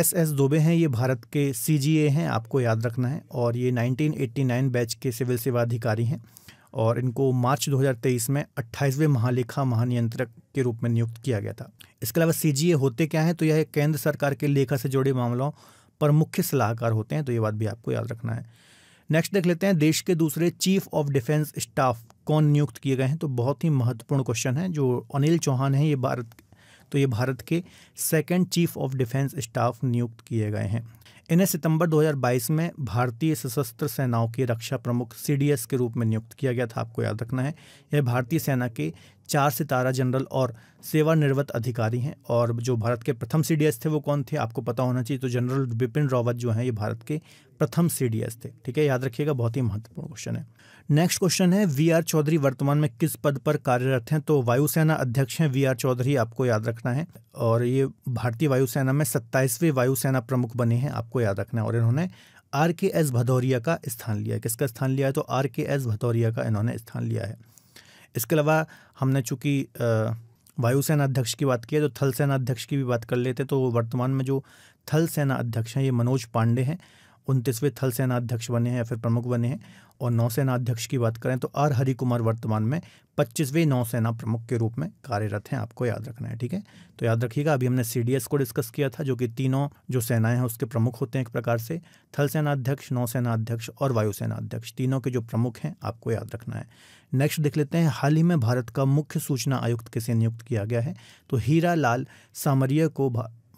Speaker 1: एस एस दुबे हैं ये भारत के सी हैं आपको याद रखना है और ये 1989 बैच के सिविल सेवा अधिकारी हैं और इनको मार्च 2023 में 28वें महालेखा महानियंत्रक के रूप में नियुक्त किया गया था इसके अलावा सी होते क्या हैं तो यह केंद्र सरकार के लेखा से जुड़े मामलों पर मुख्य सलाहकार होते हैं तो ये बात भी आपको याद रखना है नेक्स्ट देख लेते हैं देश के दूसरे चीफ ऑफ डिफेंस स्टाफ कौन नियुक्त किए गए हैं तो बहुत ही महत्वपूर्ण क्वेश्चन है जो अनिल चौहान हैं ये भारत तो ये भारत के second Chief of Defence Staff नियुक्त किए गए हैं इन्हें सितंबर 2022 में भारतीय सशस्त्र सेनाओं के रक्षा प्रमुख सीडीएस के रूप में नियुक्त किया गया था आपको याद रखना है यह भारतीय सेना के चार सितारा जनरल और सेवानिर्वत अधिकारी हैं और जो भारत के प्रथम सी थे वो कौन थे आपको पता होना चाहिए तो जनरल बिपिन रावत जो हैं ये भारत के प्रथम सी थे ठीक है याद रखिएगा बहुत ही महत्वपूर्ण क्वेश्चन है नेक्स्ट क्वेश्चन है वी आर चौधरी वर्तमान में किस पद पर कार्यरत हैं तो वायुसेना अध्यक्ष हैं वी आर चौधरी आपको याद रखना है और ये भारतीय वायुसेना में सत्ताईसवें वायुसेना प्रमुख बने हैं आपको याद रखना है और इन्होंने आर के एस भदौरिया का स्थान लिया है किसका स्थान लिया है तो आर के एस भदौरिया का इन्होंने स्थान लिया है इसके अलावा हमने चूँकि वायुसेना अध्यक्ष की बात की है तो थल सेना अध्यक्ष की भी बात कर लेते तो वर्तमान में जो थल सेना अध्यक्ष हैं ये मनोज पांडे हैं उनतीसवें थल सेना अध्यक्ष बने हैं या फिर प्रमुख बने हैं और नौसेना अध्यक्ष की बात करें तो आर हरि कुमार वर्तमान में पच्चीसवें नौसेना प्रमुख के रूप में कार्यरत हैं आपको याद रखना है ठीक है तो याद रखिएगा अभी हमने सी को डिस्कस किया था जो कि तीनों जो सेनाएं हैं उसके प्रमुख होते हैं एक प्रकार से थल सेना अध्यक्ष नौसेना अध्यक्ष और वायुसेना अध्यक्ष तीनों के जो प्रमुख हैं आपको याद रखना है नेक्स्ट देख लेते हैं हाल ही में भारत का मुख्य सूचना आयुक्त किसे नियुक्त किया गया है तो हीरा लाल सामरिया को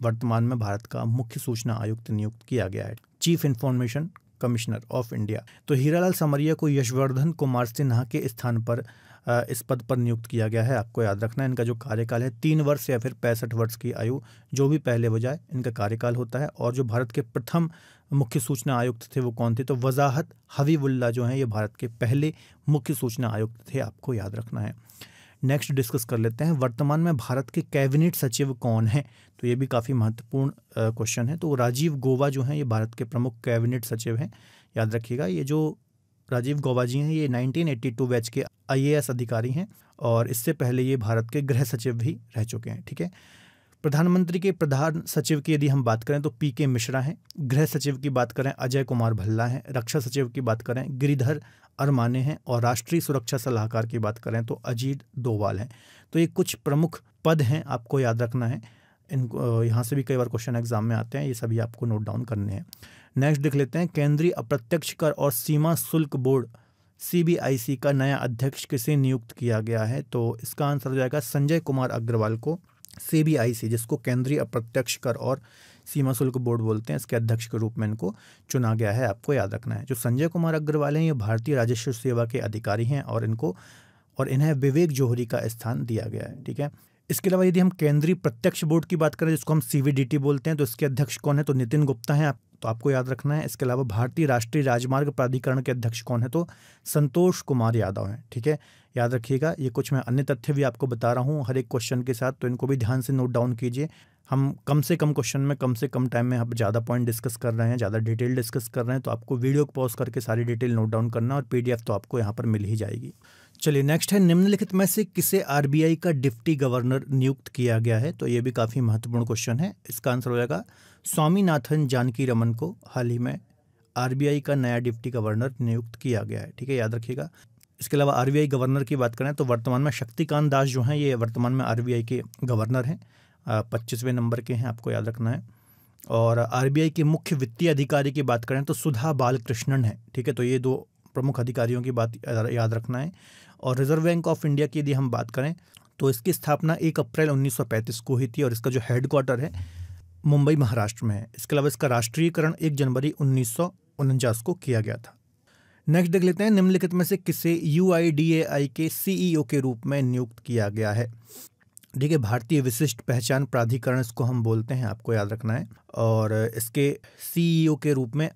Speaker 1: वर्तमान में भारत का मुख्य सूचना आयुक्त नियुक्त किया गया है Chief Information Commissioner of India तो हीरालाल समरिया को यशवर्धन कुमार सिन्हा के स्थान पर इस पद पर नियुक्त किया गया है आपको याद रखना है इनका जो कार्यकाल है तीन वर्ष या फिर पैंसठ वर्ष की आयु जो भी पहले हो जाए इनका कार्यकाल होता है और जो भारत के प्रथम मुख्य सूचना आयुक्त थे वो कौन थे तो वजाहत हबीबुल्ला जो हैं ये भारत के पहले मुख्य सूचना आयुक्त थे आपको याद रखना है नेक्स्ट डिस्कस कर लेते हैं वर्तमान में भारत के कैबिनेट सचिव कौन हैं तो ये भी काफ़ी महत्वपूर्ण क्वेश्चन है तो राजीव गोवा जो हैं ये भारत के प्रमुख कैबिनेट सचिव हैं याद रखिएगा ये जो राजीव गोवा जी हैं ये 1982 बैच के आईएएस अधिकारी हैं और इससे पहले ये भारत के गृह सचिव भी रह चुके हैं ठीक है प्रधानमंत्री के प्रधान सचिव की यदि हम बात करें तो पी के मिश्रा हैं गृह सचिव की बात करें अजय कुमार भल्ला हैं रक्षा सचिव की बात करें गिरिधर अरमाने हैं और राष्ट्रीय सुरक्षा सलाहकार की बात करें तो अजीत डोवाल हैं तो ये कुछ प्रमुख पद हैं आपको याद रखना है इन यहाँ से भी कई बार क्वेश्चन एग्जाम में आते हैं ये सभी आपको नोट डाउन करने हैं नेक्स्ट देख लेते हैं केंद्रीय अप्रत्यक्ष कर और सीमा शुल्क बोर्ड सी का नया अध्यक्ष किसे नियुक्त किया गया है तो इसका आंसर हो जाएगा संजय कुमार अग्रवाल को सीबीआईसी जिसको केंद्रीय अप्रत्यक्ष कर और सीमा शुल्क बोर्ड बोलते हैं इसके अध्यक्ष के रूप में इनको चुना गया है आपको याद रखना है जो संजय कुमार अग्रवाल हैं ये भारतीय राजस्व सेवा के अधिकारी हैं और इनको और इन्हें विवेक जोहरी का स्थान दिया गया है ठीक है इसके अलावा यदि हम केंद्रीय प्रत्यक्ष बोर्ड की बात करें जिसको हम सीवीडीटी बोलते हैं तो इसके अध्यक्ष कौन है तो नितिन गुप्ता हैं आप तो आपको याद रखना है इसके अलावा भारतीय राष्ट्रीय राजमार्ग प्राधिकरण के अध्यक्ष कौन है तो संतोष कुमार यादव हैं ठीक है याद रखिएगा ये कुछ मैं अन्य तथ्य भी आपको बता रहा हूँ हर एक क्वेश्चन के साथ तो इनको भी ध्यान से नोट डाउन कीजिए हम कम से कम क्वेश्चन में कम से कम टाइम में आप ज़्यादा पॉइंट डिस्कस कर रहे हैं ज़्यादा डिटेल डिस्कस कर रहे हैं तो आपको वीडियो को पॉज करके सारी डिटेल नोट डाउन करना और पी तो आपको यहाँ पर मिल ही जाएगी चलिए नेक्स्ट है निम्नलिखित में से किसे आरबीआई का डिप्टी गवर्नर नियुक्त किया गया है तो ये भी काफ़ी महत्वपूर्ण क्वेश्चन है इसका आंसर हो जाएगा स्वामीनाथन जानकी रमन को हाल ही में आरबीआई का नया डिप्टी गवर्नर नियुक्त किया गया है ठीक है याद रखिएगा इसके अलावा आरबीआई गवर्नर की बात करें तो वर्तमान में शक्तिकांत दास जो हैं ये वर्तमान में आरबीआई के गवर्नर हैं पच्चीसवें नंबर के हैं आपको याद रखना है और आरबीआई के मुख्य वित्तीय अधिकारी की बात करें तो सुधा बालकृष्णन है ठीक है तो ये दो प्रमुख अधिकारियों की बात याद रखना है और रिजर्व बैंक ऑफ इंडिया की यदि हम बात करें तो इसकी स्थापना एक अप्रैल 1935 को हुई थी और इसका जो हेडक्वार्टर है मुंबई महाराष्ट्र में है इसके अलावा इसका राष्ट्रीयकरण एक जनवरी उन्नीस को किया गया था नेक्स्ट देख लेते हैं निम्नलिखित में से किसे यू के सी e के रूप में नियुक्त किया गया है ठीक है भारतीय विशिष्ट पहचान प्राधिकरण इसको हम बोलते हैं आपको याद रखना है और इसके सीईओ e के रूप में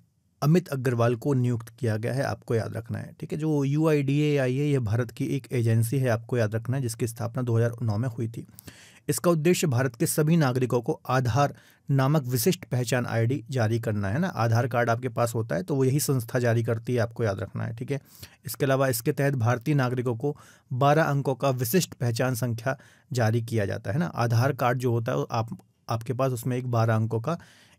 Speaker 1: अमित अग्रवाल को नियुक्त किया गया है आपको याद रखना है ठीक है जो यू आई डी ए आई है यह भारत की एक एजेंसी है आपको याद रखना है जिसकी स्थापना 2009 में हुई थी इसका उद्देश्य भारत के सभी नागरिकों को आधार नामक विशिष्ट पहचान आईडी जारी करना है ना आधार कार्ड आपके पास होता है तो वो यही संस्था जारी करती है आपको याद रखना है ठीक है इसके अलावा इसके तहत भारतीय नागरिकों को 12 अंकों का विशिष्ट पहचान संख्या जारी किया जाता है ना आधार कार्ड जो होता है आप आपके पास उसमें एक बारह अंकों का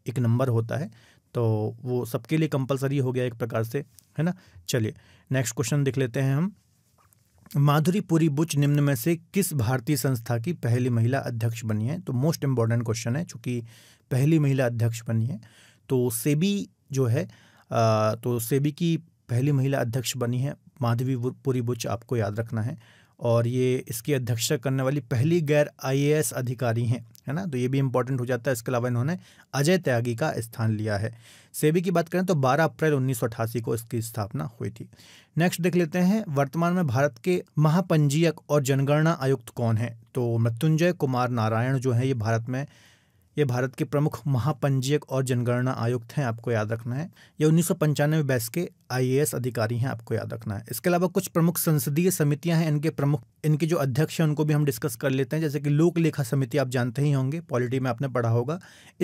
Speaker 1: एक नंबर होता है तो वो सबके लिए कंपलसरी हो गया एक प्रकार से है ना चलिए नेक्स्ट क्वेश्चन देख लेते हैं हम माधुरी पुरी बुच निम्न में से किस भारतीय संस्था की पहली महिला अध्यक्ष बनी है तो मोस्ट इम्पॉर्टेंट क्वेश्चन है चूँकि पहली महिला अध्यक्ष बनी है तो सेबी जो है आ, तो सेबी की पहली महिला अध्यक्ष बनी है माधवी पुरी बुच आपको याद रखना है और ये इसकी अध्यक्षता करने वाली पहली गैर आई अधिकारी हैं है ना तो ये भी इंपॉर्टेंट हो जाता है इसके अलावा इन्होंने अजय त्यागी का स्थान लिया है सेबी की बात करें तो 12 अप्रैल 1988 को इसकी स्थापना हुई थी नेक्स्ट देख लेते हैं वर्तमान में भारत के महापंजीयक और जनगणना आयुक्त कौन है तो मृत्युंजय कुमार नारायण जो है ये भारत में ये भारत के प्रमुख महापंजीयक और जनगणना आयुक्त हैं आपको याद रखना है ये उन्नीस सौ पंचानवे बैस के आई अधिकारी हैं आपको याद रखना है इसके अलावा कुछ प्रमुख संसदीय समितियां हैं इनके प्रमुख इनके जो अध्यक्ष हैं उनको भी हम डिस्कस कर लेते हैं जैसे कि लोक लेखा समिति आप जानते ही होंगे पॉलिटी में आपने पढ़ा होगा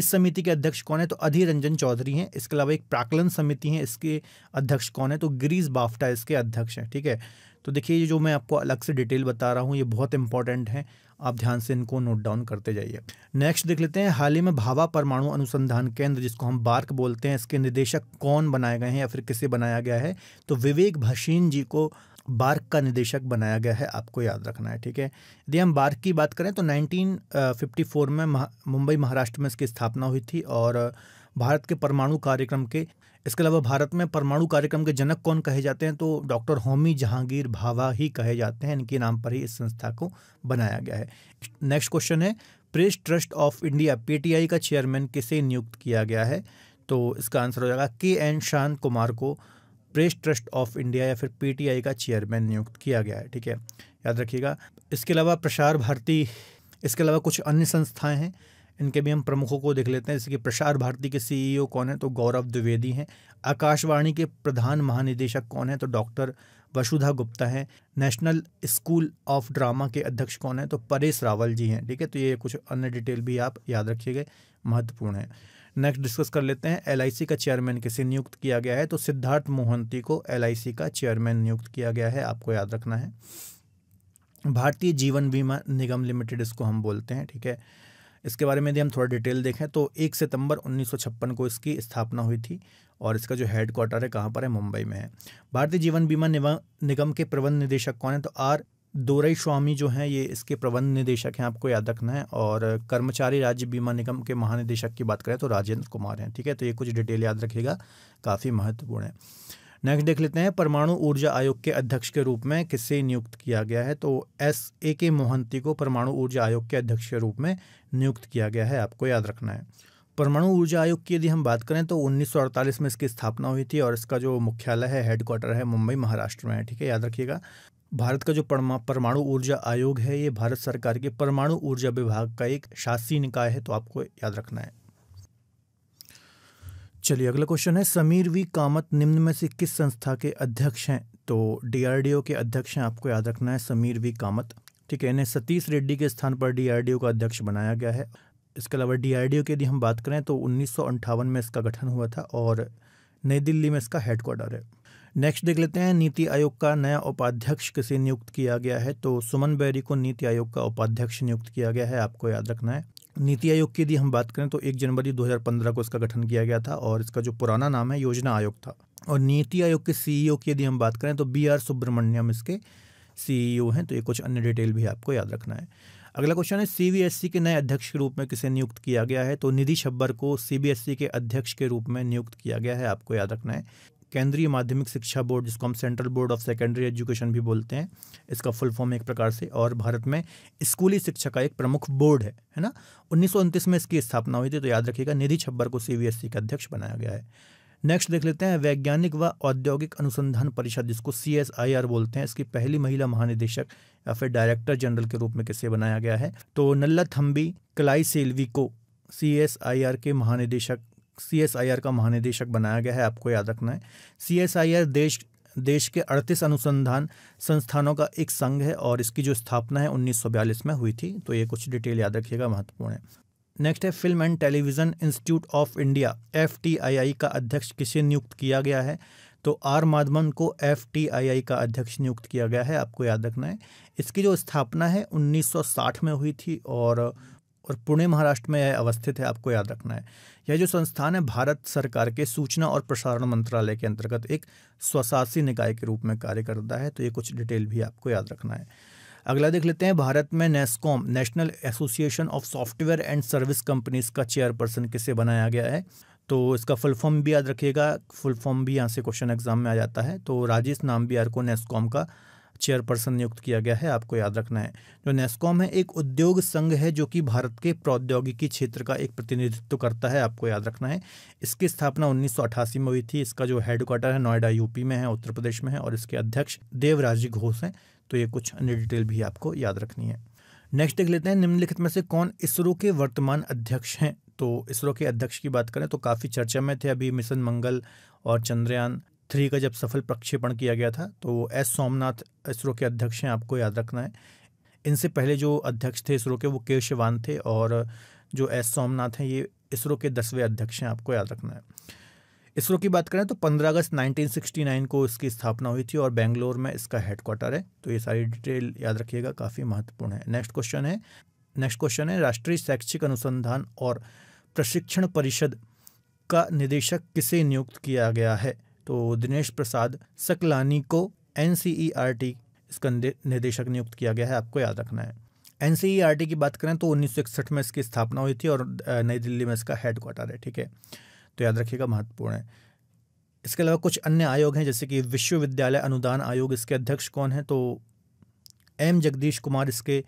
Speaker 1: इस समिति के अध्यक्ष कौन है तो अधीर रंजन चौधरी हैं इसके अलावा एक प्राकलन समिति है इसके अध्यक्ष कौन है तो गिरीज बाफ्टा इसके अध्यक्ष हैं ठीक है तो देखिए जो मैं आपको अलग से डिटेल बता रहा हूँ ये बहुत इंपॉर्टेंट है आप ध्यान से इनको नोट डाउन करते जाइए नेक्स्ट देख लेते हैं हाल ही में भावा परमाणु अनुसंधान केंद्र जिसको हम बार्क बोलते हैं इसके निदेशक कौन बनाए गए हैं या फिर किसे बनाया गया है तो विवेक भसीन जी को बार्क का निदेशक बनाया गया है आपको याद रखना है ठीक है यदि हम बार्क की बात करें तो 1954 में मुंबई महाराष्ट्र में इसकी स्थापना हुई थी और भारत के परमाणु कार्यक्रम के इसके अलावा भारत में परमाणु कार्यक्रम के जनक कौन कहे जाते हैं तो डॉक्टर होमी जहांगीर भावा ही कहे जाते हैं इनके नाम पर ही इस संस्था को बनाया गया है नेक्स्ट क्वेश्चन है Press Trust of India PTI का चेयरमैन किसे नियुक्त किया गया है तो इसका आंसर हो जाएगा के एन शांत कुमार को प्रेस ट्रस्ट ऑफ इंडिया या फिर पीटीआई का चेयरमैन नियुक्त किया गया है ठीक है याद रखिएगा इसके अलावा प्रसार भारती इसके अलावा कुछ अन्य संस्थाएं हैं इनके भी हम प्रमुखों को देख लेते हैं जैसे कि प्रसार भारती के सीईओ e कौन है तो गौरव द्विवेदी हैं आकाशवाणी के प्रधान महानिदेशक कौन है तो डॉक्टर वसुधा गुप्ता हैं नेशनल स्कूल ऑफ ड्रामा के अध्यक्ष कौन है तो परेश रावल जी हैं ठीक है तो ये कुछ अन्य डिटेल भी आप याद रखिएगा महत्वपूर्ण है नेक्स्ट डिस्कस कर लेते हैं एल का चेयरमैन किसे नियुक्त किया गया है तो सिद्धार्थ मोहंती को एल का चेयरमैन नियुक्त किया गया है आपको याद रखना है भारतीय जीवन बीमा निगम लिमिटेड इसको हम बोलते हैं ठीक है इसके बारे में यदि हम थोड़ा डिटेल देखें तो एक सितंबर 1956 को इसकी स्थापना हुई थी और इसका जो हेड क्वार्टर है कहाँ पर है मुंबई में है भारतीय जीवन बीमा निगम के प्रबंध निदेशक कौन है तो आर दोरई स्वामी जो हैं ये इसके प्रबंध निदेशक हैं आपको याद रखना है और कर्मचारी राज्य बीमा निगम के महानिदेशक की बात करें तो राजेंद्र कुमार हैं ठीक है तो ये कुछ डिटेल याद रखिएगा काफ़ी महत्वपूर्ण है नेक्स्ट देख लेते हैं परमाणु ऊर्जा आयोग के अध्यक्ष के रूप में किससे नियुक्त किया गया है तो एस ए के मोहंती को परमाणु ऊर्जा आयोग के अध्यक्ष के रूप में नियुक्त किया गया है आपको याद रखना है परमाणु ऊर्जा आयोग की यदि हम बात करें तो 1948 में इसकी स्थापना हुई थी और इसका जो मुख्यालय है हेडक्वार्टर है मुंबई महाराष्ट्र में है ठीक है याद रखिएगा भारत का जो परमाणु ऊर्जा आयोग है ये भारत सरकार के परमाणु ऊर्जा विभाग का एक शासी निकाय है तो आपको याद रखना है चलिए अगला क्वेश्चन है समीर वी कामत निम्न में से किस संस्था के अध्यक्ष हैं तो डीआरडीओ के अध्यक्ष हैं आपको याद रखना है समीर वी कामत ठीक है इन्हें सतीश रेड्डी के स्थान पर डीआरडीओ का अध्यक्ष बनाया गया है इसके अलावा डीआरडीओ की यदि हम बात करें तो उन्नीस में इसका गठन हुआ था और नई दिल्ली में इसका हेडक्वार्टर है नेक्स्ट देख लेते हैं नीति आयोग का नया उपाध्यक्ष किसे नियुक्त किया गया है तो सुमन बैरी को नीति आयोग का उपाध्यक्ष नियुक्त किया गया है आपको याद रखना है नीति आयोग की यदि हम बात करें तो एक जनवरी 2015 को इसका गठन किया गया था और इसका जो पुराना नाम है योजना आयोग था और नीति आयोग के सीईओ e की यदि हम बात करें तो बी आर सुब्रमण्यम इसके सीईओ e हैं तो ये कुछ अन्य डिटेल भी आपको याद रखना है अगला क्वेश्चन है सीबीएसई e के नए अध्यक्ष के रूप में किसे नियुक्त किया गया है तो निधि छब्बर को सीबीएसई के अध्यक्ष के रूप में नियुक्त किया गया है आपको याद रखना है केंद्रीय माध्यमिक शिक्षा बोर्ड जिसको हम Central Board of Secondary Education भी बोलते हैं इसका फुल फॉर्म एक प्रकार से और भारत में स्कूली शिक्षा का एक प्रमुख बोर्ड है है ना उन्नीस में इसकी स्थापना हुई थी तो याद रखिएगा निधि छब्बर को सीबीएसई e का अध्यक्ष बनाया गया है नेक्स्ट देख लेते हैं वैज्ञानिक व औद्योगिक अनुसंधान परिषद जिसको सी बोलते हैं इसकी पहली महिला महानिदेशक या फिर डायरेक्टर जनरल के रूप में किसे बनाया गया है तो नल्ला थम्बी क्लाई सेल्वी को सी के महानिदेशक सी एस आई आर का महानिदेशक बनाया गया है आपको याद रखना है सी एस आई आर देश देश के 38 अनुसंधान संस्थानों का एक संघ है और इसकी जो स्थापना है 1942 में हुई थी तो ये कुछ डिटेल याद रखिएगा महत्वपूर्ण है नेक्स्ट है Film and Television Institute of India F का अध्यक्ष किसे नियुक्त किया गया है तो आर माधवन को एफ का अध्यक्ष नियुक्त किया गया है आपको याद रखना है इसकी जो स्थापना है 1960 में हुई थी और और पुणे महाराष्ट्र में यह अवस्थित है आपको याद रखना है यह जो संस्थान है भारत सरकार के सूचना और प्रसारण मंत्रालय के अंतर्गत एक स्वशासी निकाय के रूप में कार्य करता है तो ये कुछ डिटेल भी आपको याद रखना है अगला देख लेते हैं भारत में NASSCOM National Association of Software and Service Companies का चेयरपर्सन किसे बनाया गया है तो इसका फुल फॉर्म भी याद रखिएगा फुल फॉर्म भी यहाँ से क्वेश्चन एग्जाम में आ जाता है तो राजेश नाम बिहार को नेस्कॉम का चेयरपर्सन नियुक्त किया गया है आपको याद रखना है जो नेस्कॉम है एक उद्योग संघ है जो कि भारत के प्रौद्योगिकी क्षेत्र का एक प्रतिनिधित्व करता है आपको याद रखना है इसकी स्थापना उन्नीस में हुई थी इसका जो हेडक्वार्टर है नोएडा यूपी में है उत्तर प्रदेश में है और इसके अध्यक्ष देवराजी घोष हैं तो ये कुछ अन्य डिटेल भी आपको याद रखनी है नेक्स्ट देख लेते हैं निम्नलिखित में से कौन इसरो के वर्तमान अध्यक्ष हैं तो इसरो के अध्यक्ष की बात करें तो काफ़ी चर्चा में थे अभी मिशन मंगल और चंद्रयान थ्री का जब सफल प्रक्षेपण किया गया था तो एस सोमनाथ इसरो के अध्यक्ष हैं आपको याद रखना है इनसे पहले जो अध्यक्ष थे इसरो के वो के शिवान थे और जो एस सोमनाथ हैं ये इसरो के दसवें अध्यक्ष हैं आपको याद रखना है इसरो की बात करें तो 15 अगस्त 1969 को इसकी स्थापना हुई थी और बेंगलोर में इसका हेडक्वार्टर है तो ये सारी डिटेल याद रखिएगा काफ़ी महत्वपूर्ण है नेक्स्ट क्वेश्चन है नेक्स्ट क्वेश्चन है राष्ट्रीय शैक्षिक अनुसंधान और प्रशिक्षण परिषद का निदेशक किसे नियुक्त किया गया है तो दिनेश प्रसाद सकलानी को एन e इसका निदेशक नियुक्त किया गया है आपको याद रखना है एन e की बात करें तो उन्नीस में इसकी स्थापना हुई थी और नई दिल्ली में इसका हेड क्वार्टर है ठीक है तो याद रखिएगा महत्वपूर्ण है इसके अलावा कुछ अन्य आयोग हैं जैसे कि विश्वविद्यालय अनुदान आयोग इसके अध्यक्ष कौन है तो एम जगदीश कुमार इसके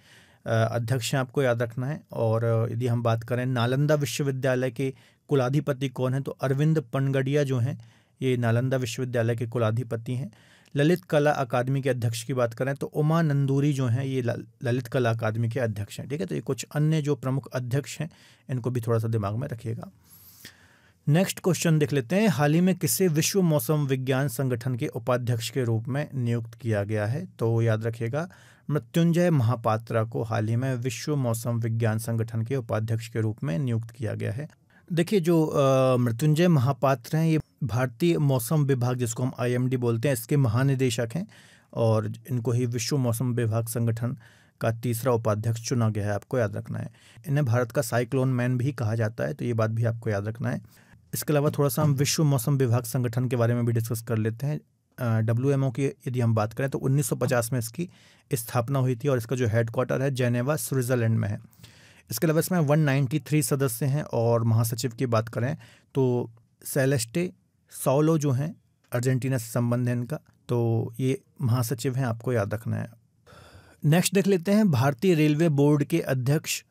Speaker 1: अध्यक्ष हैं आपको याद रखना है और यदि हम बात करें नालंदा विश्वविद्यालय के कुलाधिपति कौन है तो अरविंद पनगडिया जो हैं ये नालंदा विश्वविद्यालय के कुलाधिपति हैं ललित कला अकादमी के अध्यक्ष की बात करें तो उमा नंदूरी जो हैं ये ललित कला अकादमी के अध्यक्ष हैं ठीक है तो ये कुछ अन्य जो प्रमुख अध्यक्ष हैं इनको भी थोड़ा सा दिमाग में रखिएगा नेक्स्ट क्वेश्चन देख लेते हैं हाल ही में किसे विश्व मौसम विज्ञान संगठन के उपाध्यक्ष के रूप में नियुक्त किया गया है तो याद रखिएगा मृत्युंजय महापात्रा को हाल ही में विश्व मौसम विज्ञान संगठन के उपाध्यक्ष के रूप में नियुक्त किया गया है देखिए जो मृत्युंजय महापात्र हैं ये भारतीय मौसम विभाग जिसको हम आईएमडी बोलते हैं इसके महानिदेशक हैं और इनको ही विश्व मौसम विभाग संगठन का तीसरा उपाध्यक्ष चुना गया है आपको याद रखना है इन्हें भारत का साइक्लोन मैन भी कहा जाता है तो ये बात भी आपको याद रखना है इसके अलावा थोड़ा सा हम विश्व मौसम विभाग संगठन के बारे में भी डिस्कस कर लेते हैं डब्ल्यू एम ओ की यदि हम बात करें तो 1950 में इसकी स्थापना हुई थी और इसका जो हेडक्वार्टर है जेनेवा स्विट्ज़रलैंड में है इसके अलावा इसमें 193 सदस्य हैं और महासचिव की बात करें तो सेलेस्टे सौलो जो हैं अर्जेंटीना से संबंध है इनका तो ये महासचिव हैं आपको याद रखना है नेक्स्ट देख लेते हैं भारतीय रेलवे बोर्ड के अध्यक्ष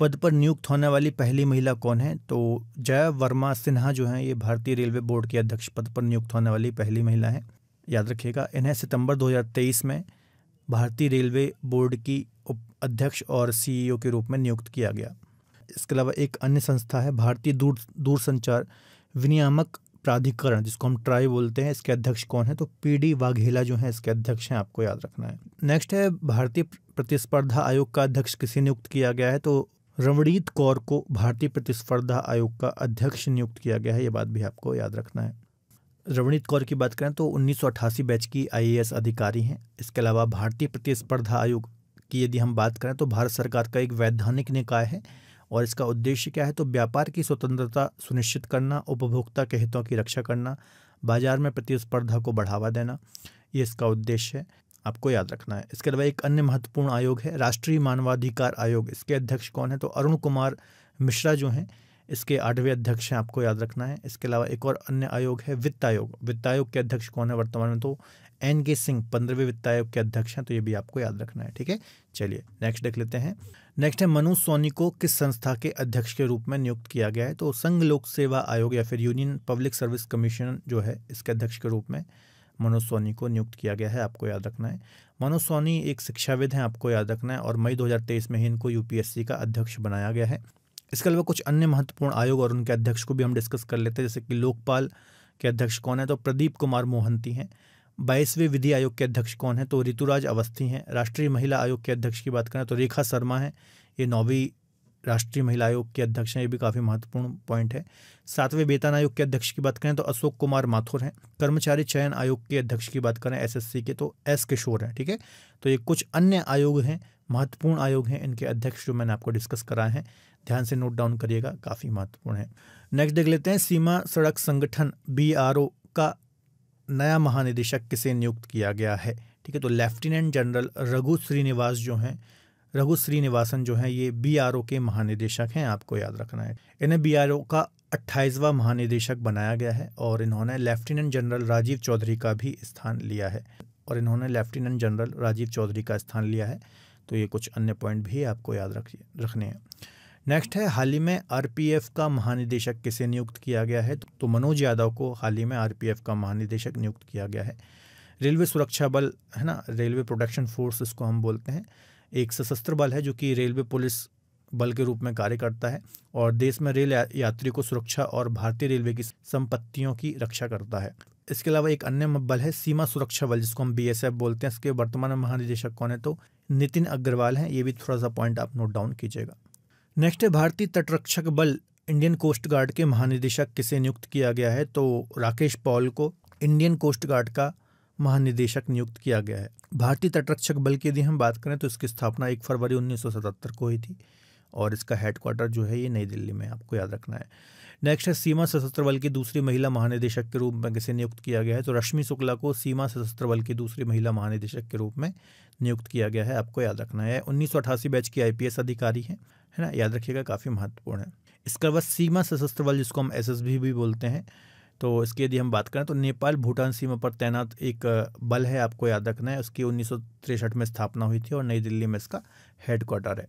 Speaker 1: पद पर नियुक्त होने वाली पहली महिला कौन है तो जया वर्मा सिन्हा जो हैं ये भारतीय रेलवे बोर्ड के अध्यक्ष पद पर नियुक्त होने वाली पहली महिला हैं याद रखिएगा इन्हें सितंबर 2023 में भारतीय रेलवे बोर्ड की उप अध्यक्ष और सीईओ e के रूप में नियुक्त किया गया इसके अलावा एक अन्य संस्था है भारतीय दूर दूरसंचार विनियामक प्राधिकरण जिसको हम ट्राई बोलते हैं इसके अध्यक्ष कौन है तो पी डी वाघेला जो है इसके अध्यक्ष हैं आपको याद रखना है नेक्स्ट है भारतीय प्रतिस्पर्धा आयोग का अध्यक्ष किसे नियुक्त किया गया है तो रमणीत कौर को भारतीय प्रतिस्पर्धा आयोग का अध्यक्ष नियुक्त किया गया है ये बात भी आपको याद रखना है रवनीत कौर की बात करें तो उन्नीस बैच की आई अधिकारी हैं इसके अलावा भारतीय प्रतिस्पर्धा आयोग की यदि हम बात करें तो भारत सरकार का एक वैधानिक निकाय है और इसका उद्देश्य क्या है तो व्यापार की स्वतंत्रता सुनिश्चित करना उपभोक्ता के हितों की रक्षा करना बाजार में प्रतिस्पर्धा को बढ़ावा देना ये इसका उद्देश्य है आपको याद रखना है इसके अलावा एक अन्य महत्वपूर्ण आयोग है राष्ट्रीय मानवाधिकार आयोग इसके अध्यक्ष कौन है तो अरुण कुमार मिश्रा जो हैं इसके आठवें अध्यक्ष हैं आपको याद रखना है इसके अलावा एक और अन्य आयोग है वित्त आयोग वित्त आयोग के अध्यक्ष कौन है वर्तमान में तो एन के सिंह पंद्रहवें वित्त आयोग के अध्यक्ष हैं तो ये भी आपको याद रखना है ठीक है चलिए नेक्स्ट देख लेते हैं नेक्स्ट है मनु सोनी को किस संस्था के अध्यक्ष के रूप में नियुक्त किया गया है तो संघ लोक सेवा आयोग या फिर यूनियन पब्लिक सर्विस कमीशन जो है इसके अध्यक्ष के रूप में मनोज सोनी को नियुक्त किया गया है आपको याद रखना है मनोज सोनी एक शिक्षाविद हैं आपको याद रखना है और मई 2023 में ही इनको यूपीएससी का अध्यक्ष बनाया गया है इसके अलावा कुछ अन्य महत्वपूर्ण आयोग और उनके अध्यक्ष को भी हम डिस्कस कर लेते हैं जैसे कि लोकपाल के अध्यक्ष कौन है तो प्रदीप कुमार मोहंती हैं बाईसवें विधि आयोग के अध्यक्ष कौन है तो ऋतुराज अवस्थी हैं राष्ट्रीय महिला आयोग के अध्यक्ष की बात करें तो रेखा शर्मा हैं ये नौवीं राष्ट्रीय महिला आयोग के अध्यक्ष हैं ये भी काफ़ी महत्वपूर्ण पॉइंट है सातवें वेतन आयोग के अध्यक्ष की बात करें तो अशोक कुमार माथुर हैं कर्मचारी चयन आयोग के अध्यक्ष की बात करें एसएससी के तो एस किशोर हैं ठीक है तो ये कुछ अन्य आयोग हैं महत्वपूर्ण आयोग हैं इनके अध्यक्ष जो मैंने आपको डिस्कस कराए हैं ध्यान से नोट डाउन करिएगा काफ़ी महत्वपूर्ण है नेक्स्ट देख लेते हैं सीमा सड़क संगठन बी का नया महानिदेशक किसे नियुक्त किया गया है ठीक है तो लेफ्टिनेंट जनरल रघु श्रीनिवास जो हैं रघु श्रीनिवासन जो हैं ये बी आर ओ के महानिदेशक हैं आपको याद रखना है इन्हें बी आर ओ का अट्ठाईसवां महानिदेशक बनाया गया है और इन्होंने लेफ्टिनेंट जनरल राजीव चौधरी का भी स्थान लिया है और इन्होंने लेफ्टिनेंट जनरल राजीव चौधरी का स्थान लिया है तो ये कुछ अन्य पॉइंट भी आपको याद रखिए रखने हैं नेक्स्ट है हाल ही में आरपीएफ का महानिदेशक किसे नियुक्त किया गया है तो मनोज यादव को हाल ही में आरपीएफ का महानिदेशक नियुक्त किया गया है रेलवे सुरक्षा बल है ना रेलवे प्रोटेक्शन फोर्स इसको हम बोलते हैं एक सशस्त्र बल है जो कि रेलवे पुलिस बल के रूप में कार्य करता है और देश में रेल यात्री को सुरक्षा और भारतीय रेलवे की संपत्तियों की रक्षा करता है इसके अलावा एक अन्य बल है सीमा सुरक्षा बल जिसको हम बीएसएफ बोलते हैं इसके वर्तमान महानिदेशक कौन है तो नितिन अग्रवाल हैं ये भी थोड़ा सा पॉइंट आप नोट डाउन कीजिएगा नेक्स्ट है भारतीय तटरक्षक बल इंडियन कोस्ट गार्ड के महानिदेशक किसे नियुक्त किया गया है तो राकेश पॉल को इंडियन कोस्ट गार्ड का महानिदेशक नियुक्त किया गया है भारतीय तटरक्षक बल की यदि हम बात करें तो इसकी स्थापना एक फरवरी उन्नीस को हुई थी और इसका हेडक्वार्टर जो है ये नई दिल्ली में आपको याद रखना है नेक्स्ट है सीमा सशस्त्र बल की दूसरी महिला महानिदेशक के रूप में किसे नियुक्त किया गया है तो रश्मि शुक्ला को सीमा सशस्त्र बल की दूसरी महिला महानिदेशक के रूप में नियुक्त किया गया है आपको याद रखना है उन्नीस बैच की आईपीएस अधिकारी हैं है ना याद रखिएगा काफ़ी महत्वपूर्ण है इसके बाद सीमा सशस्त्र बल जिसको हम एस भी बोलते हैं तो इसकी यदि हम बात करें तो नेपाल भूटान सीमा पर तैनात एक बल है आपको याद रखना है उसकी उन्नीस में स्थापना हुई थी और नई दिल्ली में इसका हेडक्वार्टर है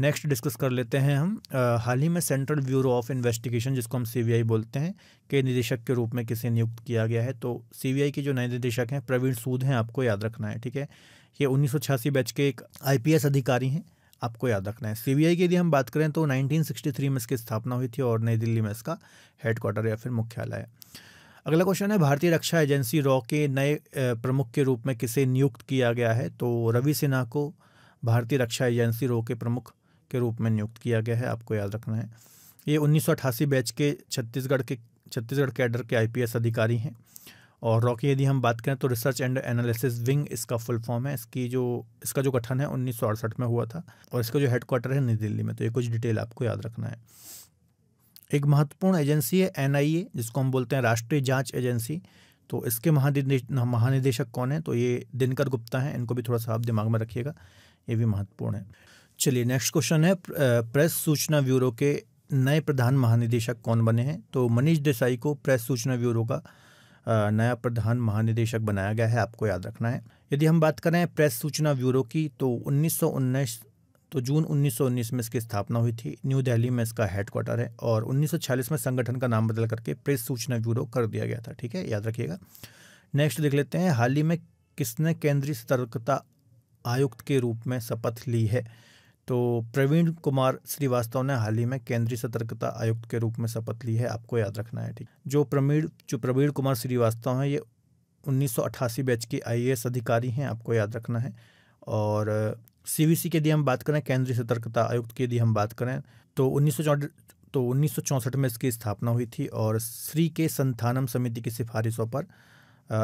Speaker 1: नेक्स्ट डिस्कस कर लेते हैं हम हाल ही में सेंट्रल ब्यूरो ऑफ इन्वेस्टिगेशन जिसको हम सीबीआई बोलते हैं के निदेशक के रूप में किसे नियुक्त किया गया है तो सीबीआई के जो नए निदेशक हैं प्रवीण सूद हैं आपको याद रखना है ठीक है ये उन्नीस बैच के एक आईपीएस अधिकारी हैं आपको याद रखना है सीबीआई की यदि हम बात करें तो 1963 में इसकी स्थापना हुई थी और नई दिल्ली में इसका हेडक्वार्टर या फिर मुख्यालय है अगला क्वेश्चन है भारतीय रक्षा एजेंसी रॉ के नए प्रमुख के रूप में किसे नियुक्त किया गया है तो रवि सिन्हा को भारतीय रक्षा एजेंसी रॉ के प्रमुख के रूप में नियुक्त किया गया है आपको याद रखना है ये उन्नीस बैच के छत्तीसगढ़ के छत्तीसगढ़ कैडर के आईपीएस अधिकारी हैं और रॉकी यदि हम बात करें तो रिसर्च एंड एनालिसिस विंग इसका फुल फॉर्म है इसकी जो इसका जो गठन है उन्नीस में हुआ था और इसका जो हेडक्वार्टर है नई दिल्ली में तो ये कुछ डिटेल आपको याद रखना है एक महत्वपूर्ण एजेंसी है एन जिसको हम बोलते हैं राष्ट्रीय जाँच एजेंसी तो इसके महानिदेश महानिदेशक कौन है तो ये दिनकर गुप्ता हैं इनको भी थोड़ा सा आप दिमाग में रखिएगा ये भी महत्वपूर्ण है चलिए नेक्स्ट क्वेश्चन है प्रेस सूचना ब्यूरो के नए प्रधान महानिदेशक कौन बने हैं तो मनीष देसाई को प्रेस सूचना ब्यूरो का नया प्रधान महानिदेशक बनाया गया है आपको याद रखना है यदि हम बात करें प्रेस सूचना ब्यूरो की तो उन्नीस तो जून 1919 में इसकी स्थापना हुई थी न्यू दिल्ली में इसका हेडक्वार्टर है और 1946 में संगठन का नाम बदल करके प्रेस सूचना ब्यूरो कर दिया गया था ठीक है याद रखिएगा नेक्स्ट देख लेते हैं हाल ही में किसने केंद्रीय सतर्कता आयुक्त के रूप में शपथ ली है तो प्रवीण कुमार श्रीवास्तव ने हाल ही में केंद्रीय सतर्कता आयुक्त के रूप में शपथ ली है आपको याद रखना है ठीक जो प्रवीण जो प्रवीण कुमार श्रीवास्तव हैं ये 1988 बैच के आईएएस अधिकारी हैं आपको याद रखना है और सीवीसी के यदि हम बात करें केंद्रीय सतर्कता आयुक्त की यदि हम बात करें तो उन्नीस तो उन्नीस में इसकी स्थापना हुई थी और श्री के संथानम समिति की सिफारिशों पर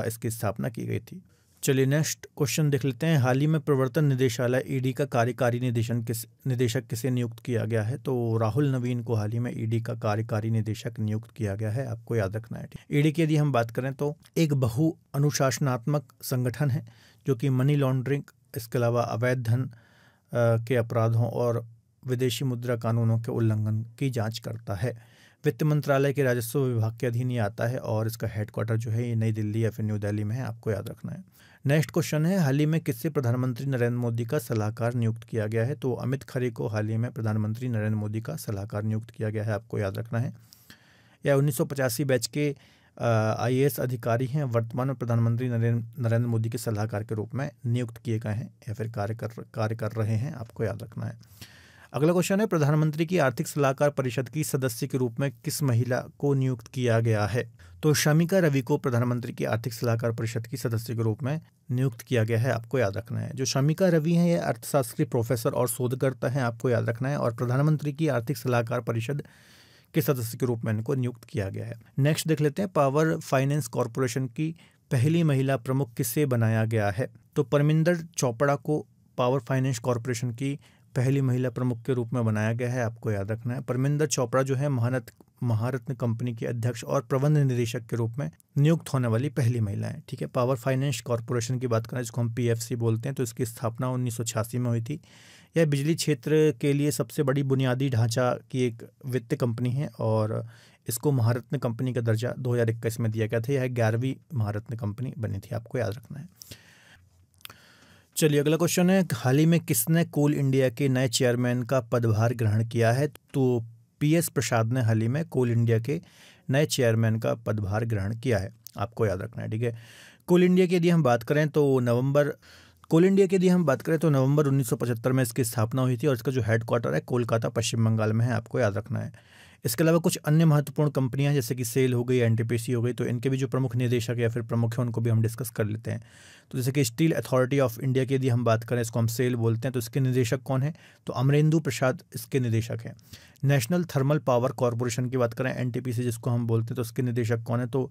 Speaker 1: इसकी स्थापना की गई थी चलिए नेक्स्ट क्वेश्चन देख लेते हैं हाल ही में प्रवर्तन निदेशालय ईडी e का कार्यकारी निदेशन किस निदेशक किसे नियुक्त किया गया है तो राहुल नवीन को हाल ही में ईडी e का कार्यकारी निदेशक नियुक्त किया गया है आपको याद रखना है ईडी e की यदि हम बात करें तो एक बहु अनुशासनात्मक संगठन है जो कि मनी लॉन्ड्रिंग इसके अलावा अवैध धन के अपराधों और विदेशी मुद्रा कानूनों के उल्लंघन की जाँच करता है वित्त मंत्रालय के राजस्व विभाग के अधीन ये आता है और इसका हेडक्वार्टर जो है ये नई दिल्ली या फिर न्यू दिल्ली में है आपको याद रखना है नेक्स्ट क्वेश्चन है हाल ही में किससे प्रधानमंत्री नरेंद्र मोदी का सलाहकार नियुक्त किया गया है तो अमित खरे को हाल ही में प्रधानमंत्री नरेंद्र मोदी का सलाहकार नियुक्त किया गया है आपको याद रखना है या उन्नीस बैच के आई अधिकारी हैं वर्तमान में प्रधानमंत्री नरेंद्र नरेंद्र मोदी के सलाहकार के रूप में नियुक्त किए गए हैं या फिर कार्य कर कार्य कर रहे हैं आपको याद रखना है अगला क्वेश्चन है प्रधानमंत्री की आर्थिक सलाहकार परिषद की सदस्य के रूप में किस महिला को नियुक्त किया गया है तो शमिका रवि को प्रधानमंत्री की आर्थिक सलाहकार परिषद की सदस्य के रूप में नियुक्त किया गया है आपको याद रखना है जो शमिका रवि हैं ये अर्थशास्त्री प्रोफेसर और शोधकर्ता हैं आपको याद रखना है और प्रधानमंत्री की आर्थिक सलाहकार परिषद के सदस्य के रूप में इनको नियुक्त किया गया है नेक्स्ट देख लेते हैं पावर फाइनेंस कॉरपोरेशन की पहली महिला प्रमुख किसे बनाया गया है तो परमिंदर चोपड़ा को पावर फाइनेंस कॉरपोरेशन की पहली महिला प्रमुख के रूप में बनाया गया है आपको याद रखना है परमिंदर चोपड़ा जो है महानत महारत्न कंपनी के अध्यक्ष और प्रबंध निदेशक के रूप में नियुक्त होने वाली पहली महिला है ठीक है पावर फाइनेंस कॉरपोरेशन की बात करें जिसको हम पी बोलते हैं तो इसकी स्थापना उन्नीस में हुई थी यह बिजली क्षेत्र के लिए सबसे बड़ी बुनियादी ढांचा की एक वित्त कंपनी है और इसको महारत्न कंपनी का दर्जा दो में दिया गया था यह ग्यारहवीं महारत्न कंपनी बनी थी आपको याद रखना है चलिए अगला क्वेश्चन है हाल ही में किसने कोल इंडिया के नए चेयरमैन का पदभार ग्रहण किया है तो पी एस प्रसाद ने हाल ही में कोल इंडिया के नए चेयरमैन का पदभार ग्रहण किया है आपको याद रखना है ठीक है कोल इंडिया की यदि हम बात करें तो नवंबर कोल इंडिया की यदि हम बात करें तो नवंबर 1975 में इसकी स्थापना हुई थी और इसका जो हेड क्वार्टर है कोलकाता पश्चिम बंगाल में है आपको याद रखना है इसके अलावा कुछ अन्य महत्वपूर्ण कंपनियां जैसे कि सेल हो गई एनटीपीसी हो गई तो इनके भी जो प्रमुख निदेशक या फिर प्रमुख हैं उनको भी हम डिस्कस कर लेते हैं तो जैसे कि स्टील अथॉरिटी ऑफ इंडिया की यदि हम बात करें इसको हम सेल बोलते हैं तो इसके निदेशक कौन है तो अमरेंदु प्रसाद इसके निदेशक हैं नेशनल थर्मल पावर कॉरपोरेशन की बात करें एन जिसको हम बोलते हैं तो उसके निदेशक कौन है तो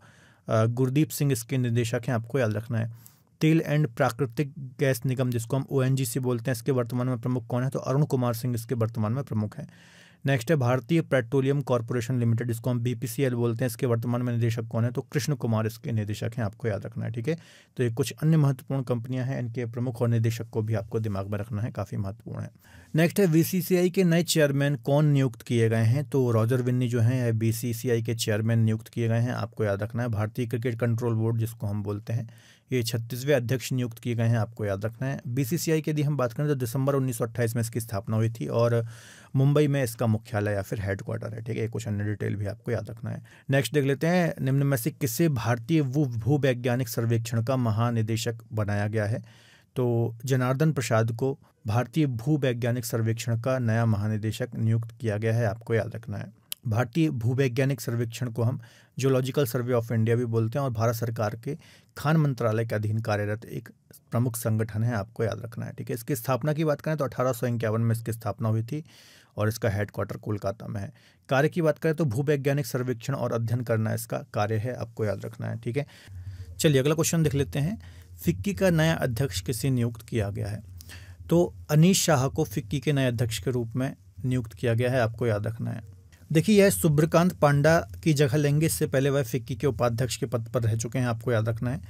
Speaker 1: गुरदीप सिंह इसके निदेशक हैं आपको याद रखना है तेल एंड प्राकृतिक गैस निगम जिसको हम ओ बोलते हैं इसके वर्तमान में प्रमुख कौन है तो अरुण कुमार सिंह इसके वर्तमान में प्रमुख हैं नेक्स्ट है भारतीय पेट्रोलियम कॉरपोरेशन लिमिटेड इसको हम बीपीसीएल बोलते हैं इसके वर्तमान में निदेशक कौन है तो कृष्ण कुमार इसके निदेशक हैं आपको याद रखना है ठीक है तो ये कुछ अन्य महत्वपूर्ण कंपनियां हैं इनके प्रमुख और निदेशक को भी आपको दिमाग में रखना है काफ़ी महत्वपूर्ण है नेक्स्ट है बीसीसीआई के नए चेयरमैन कौन नियुक्त किए गए हैं तो रॉजर विन्नी जो हैं बीसीसीआई के चेयरमैन नियुक्त किए गए हैं आपको याद रखना है भारतीय क्रिकेट कंट्रोल बोर्ड जिसको हम बोलते हैं ये छत्तीसवें अध्यक्ष नियुक्त किए गए हैं आपको याद रखना है बीसीसीआई की यदि हम बात करें तो दिसंबर 1928 में इसकी स्थापना हुई थी और मुंबई में इसका मुख्यालय या फिर हेडक्वार्टर है ठीक है कुछ अन्य डिटेल भी आपको याद रखना है नेक्स्ट देख लेते हैं निम्न में से किसे भारतीय भूवैज्ञानिक सर्वेक्षण का महानिदेशक बनाया गया है तो जनार्दन प्रसाद को भारतीय भूवैज्ञानिक सर्वेक्षण का नया महानिदेशक नियुक्त किया गया है आपको याद रखना है भारतीय भूवैज्ञानिक सर्वेक्षण को हम जियोलॉजिकल सर्वे ऑफ इंडिया भी बोलते हैं और भारत सरकार के खान मंत्रालय के अधीन कार्यरत एक प्रमुख संगठन है आपको याद रखना है ठीक है इसकी स्थापना की बात करें तो अठारह में इसकी स्थापना हुई थी और इसका हेडक्वार्टर कोलकाता में है कार्य की बात करें तो भूवैज्ञानिक सर्वेक्षण और अध्ययन करना इसका कार्य है आपको याद रखना है ठीक है चलिए अगला क्वेश्चन देख लेते हैं फिक्की का नया अध्यक्ष किसे नियुक्त किया गया है तो अनिश शाह को फिक्की के नए अध्यक्ष के रूप में नियुक्त किया गया है आपको याद रखना है देखिए यह सुब्रकांत पांडा की जगह लेंगे इससे पहले वह फिक्की के उपाध्यक्ष के पद पर रह चुके हैं आपको याद रखना है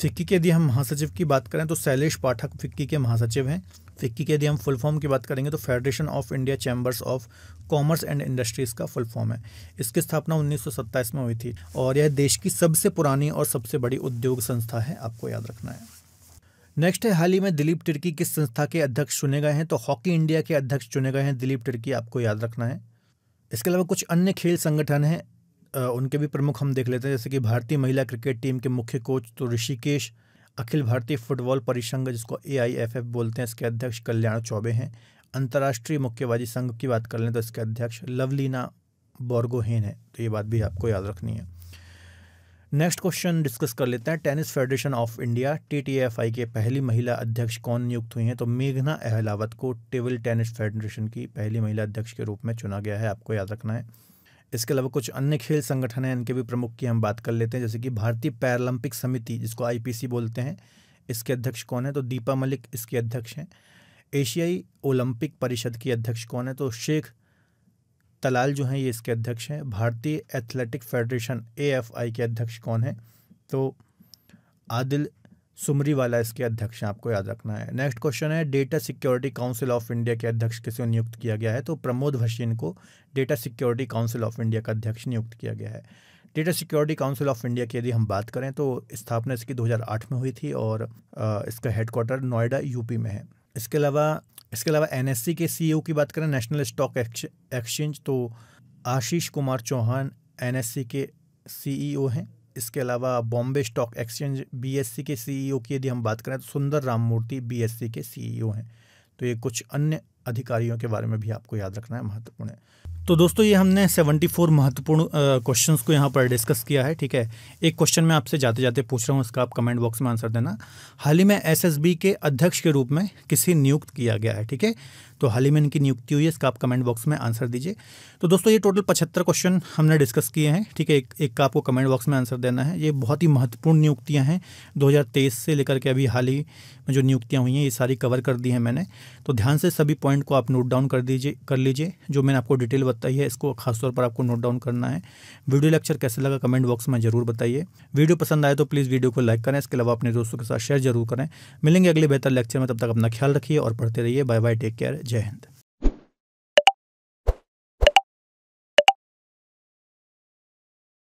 Speaker 1: फिक्की के यदि हम महासचिव की बात करें तो शैलेश पाठक फिक्की के महासचिव हैं फिक्की के यदि हम फुल फॉर्म की बात करेंगे तो Federation of India Chambers of Commerce and Industries का फुल फॉर्म है इसकी स्थापना उन्नीस में हुई थी और यह देश की सबसे पुरानी और सबसे बड़ी उद्योग संस्था है आपको याद रखना है नेक्स्ट है हाल ही में दिलीप टिर्की किस संस्था के अध्यक्ष चुने गए हैं तो हॉकी इंडिया के अध्यक्ष चुने गए हैं दिलीप टिर्की आपको याद रखना है इसके अलावा कुछ अन्य खेल संगठन हैं उनके भी प्रमुख हम देख लेते हैं जैसे कि भारतीय महिला क्रिकेट टीम के मुख्य कोच तो ऋषिकेश अखिल भारतीय फुटबॉल परिसंघ जिसको ए बोलते हैं इसके अध्यक्ष कल्याण चौबे हैं अंतर्राष्ट्रीय मुक्केबाजी संघ की बात कर लें तो इसके अध्यक्ष लवलीना बोर्गोहेन है तो ये बात भी आपको याद रखनी है नेक्स्ट क्वेश्चन डिस्कस कर लेते हैं Tennis Federation of India TTFI के पहली महिला अध्यक्ष कौन नियुक्त हुई हैं तो मेघना अहलावत को टेबल टेनिस फेडरेशन की पहली महिला अध्यक्ष के रूप में चुना गया है आपको याद रखना है इसके अलावा कुछ अन्य खेल संगठन हैं इनके भी प्रमुख की हम बात कर लेते हैं जैसे कि भारतीय पैरालंपिक समिति जिसको आई बोलते हैं इसके अध्यक्ष कौन है तो दीपा मलिक इसके अध्यक्ष हैं एशियाई ओलंपिक परिषद की अध्यक्ष कौन है तो शेख तलाल जो हैं ये इसके अध्यक्ष हैं भारतीय एथलेटिक फेडरेशन ए के अध्यक्ष कौन हैं तो आदिल सुमरी वाला इसके अध्यक्ष हैं आपको याद रखना है नेक्स्ट क्वेश्चन है Data Security Council of India के अध्यक्ष किसे नियुक्त किया गया है तो प्रमोद भशीन को Data Security Council of India का अध्यक्ष नियुक्त किया गया है Data Security Council of India की यदि हम बात करें तो स्थापना इसकी 2008 में हुई थी और इसका हेडक्वार्टर नोएडा यूपी में है इसके अलावा इसके अलावा एन के सी e की बात करें नेशनल स्टॉक एक्सचेंज तो आशीष कुमार चौहान एन के सी e हैं इसके अलावा बॉम्बे स्टॉक एक्सचेंज बीएससी के सीईओ e की यदि हम बात करें तो सुंदर राम मूर्ति बी के सीईओ हैं तो ये कुछ अन्य अधिकारियों के बारे में भी आपको याद रखना है महत्वपूर्ण है तो दोस्तों ये हमने 74 महत्वपूर्ण क्वेश्चन को यहाँ पर डिस्कस किया है ठीक है एक क्वेश्चन मैं आपसे जाते जाते पूछ रहा हूँ इसका आप कमेंट बॉक्स में आंसर देना हाल ही में एसएसबी के अध्यक्ष के रूप में किसी नियुक्त किया गया है ठीक है तो हाल ही में इनकी नियुक्ति हुई है इसका आप कमेंट बॉक्स में आंसर दीजिए तो दोस्तों ये टोटल पचहत्तर क्वेश्चन हमने डिस्कस किए हैं ठीक है एक एक का आपको कमेंट बॉक्स में आंसर देना है ये बहुत ही महत्वपूर्ण नियुक्तियाँ हैं दो से लेकर के अभी हाल ही में जो नियुक्तियाँ हुई हैं ये सारी कवर कर दी हैं मैंने तो ध्यान से सभी पॉइंट को आप नोट डाउन कर दीजिए कर लीजिए जो मैंने आपको डिटेल बताई है इसको खासतौर पर आपको नोट डाउन करना है वीडियो लेक्चर कैसे लगा कमेंट बॉक्स में जरूर बताइए वीडियो पसंद आए तो प्लीज़ वीडियो को लाइक करें इसके अलावा अपने दोस्तों के साथ शेयर जरूर करें मिलेंगे अगले बेहतर लेक्चर में तब तक अपना ख्याल रखिए और पढ़ते रहिए बाय बाय टेक केयर जय हिंद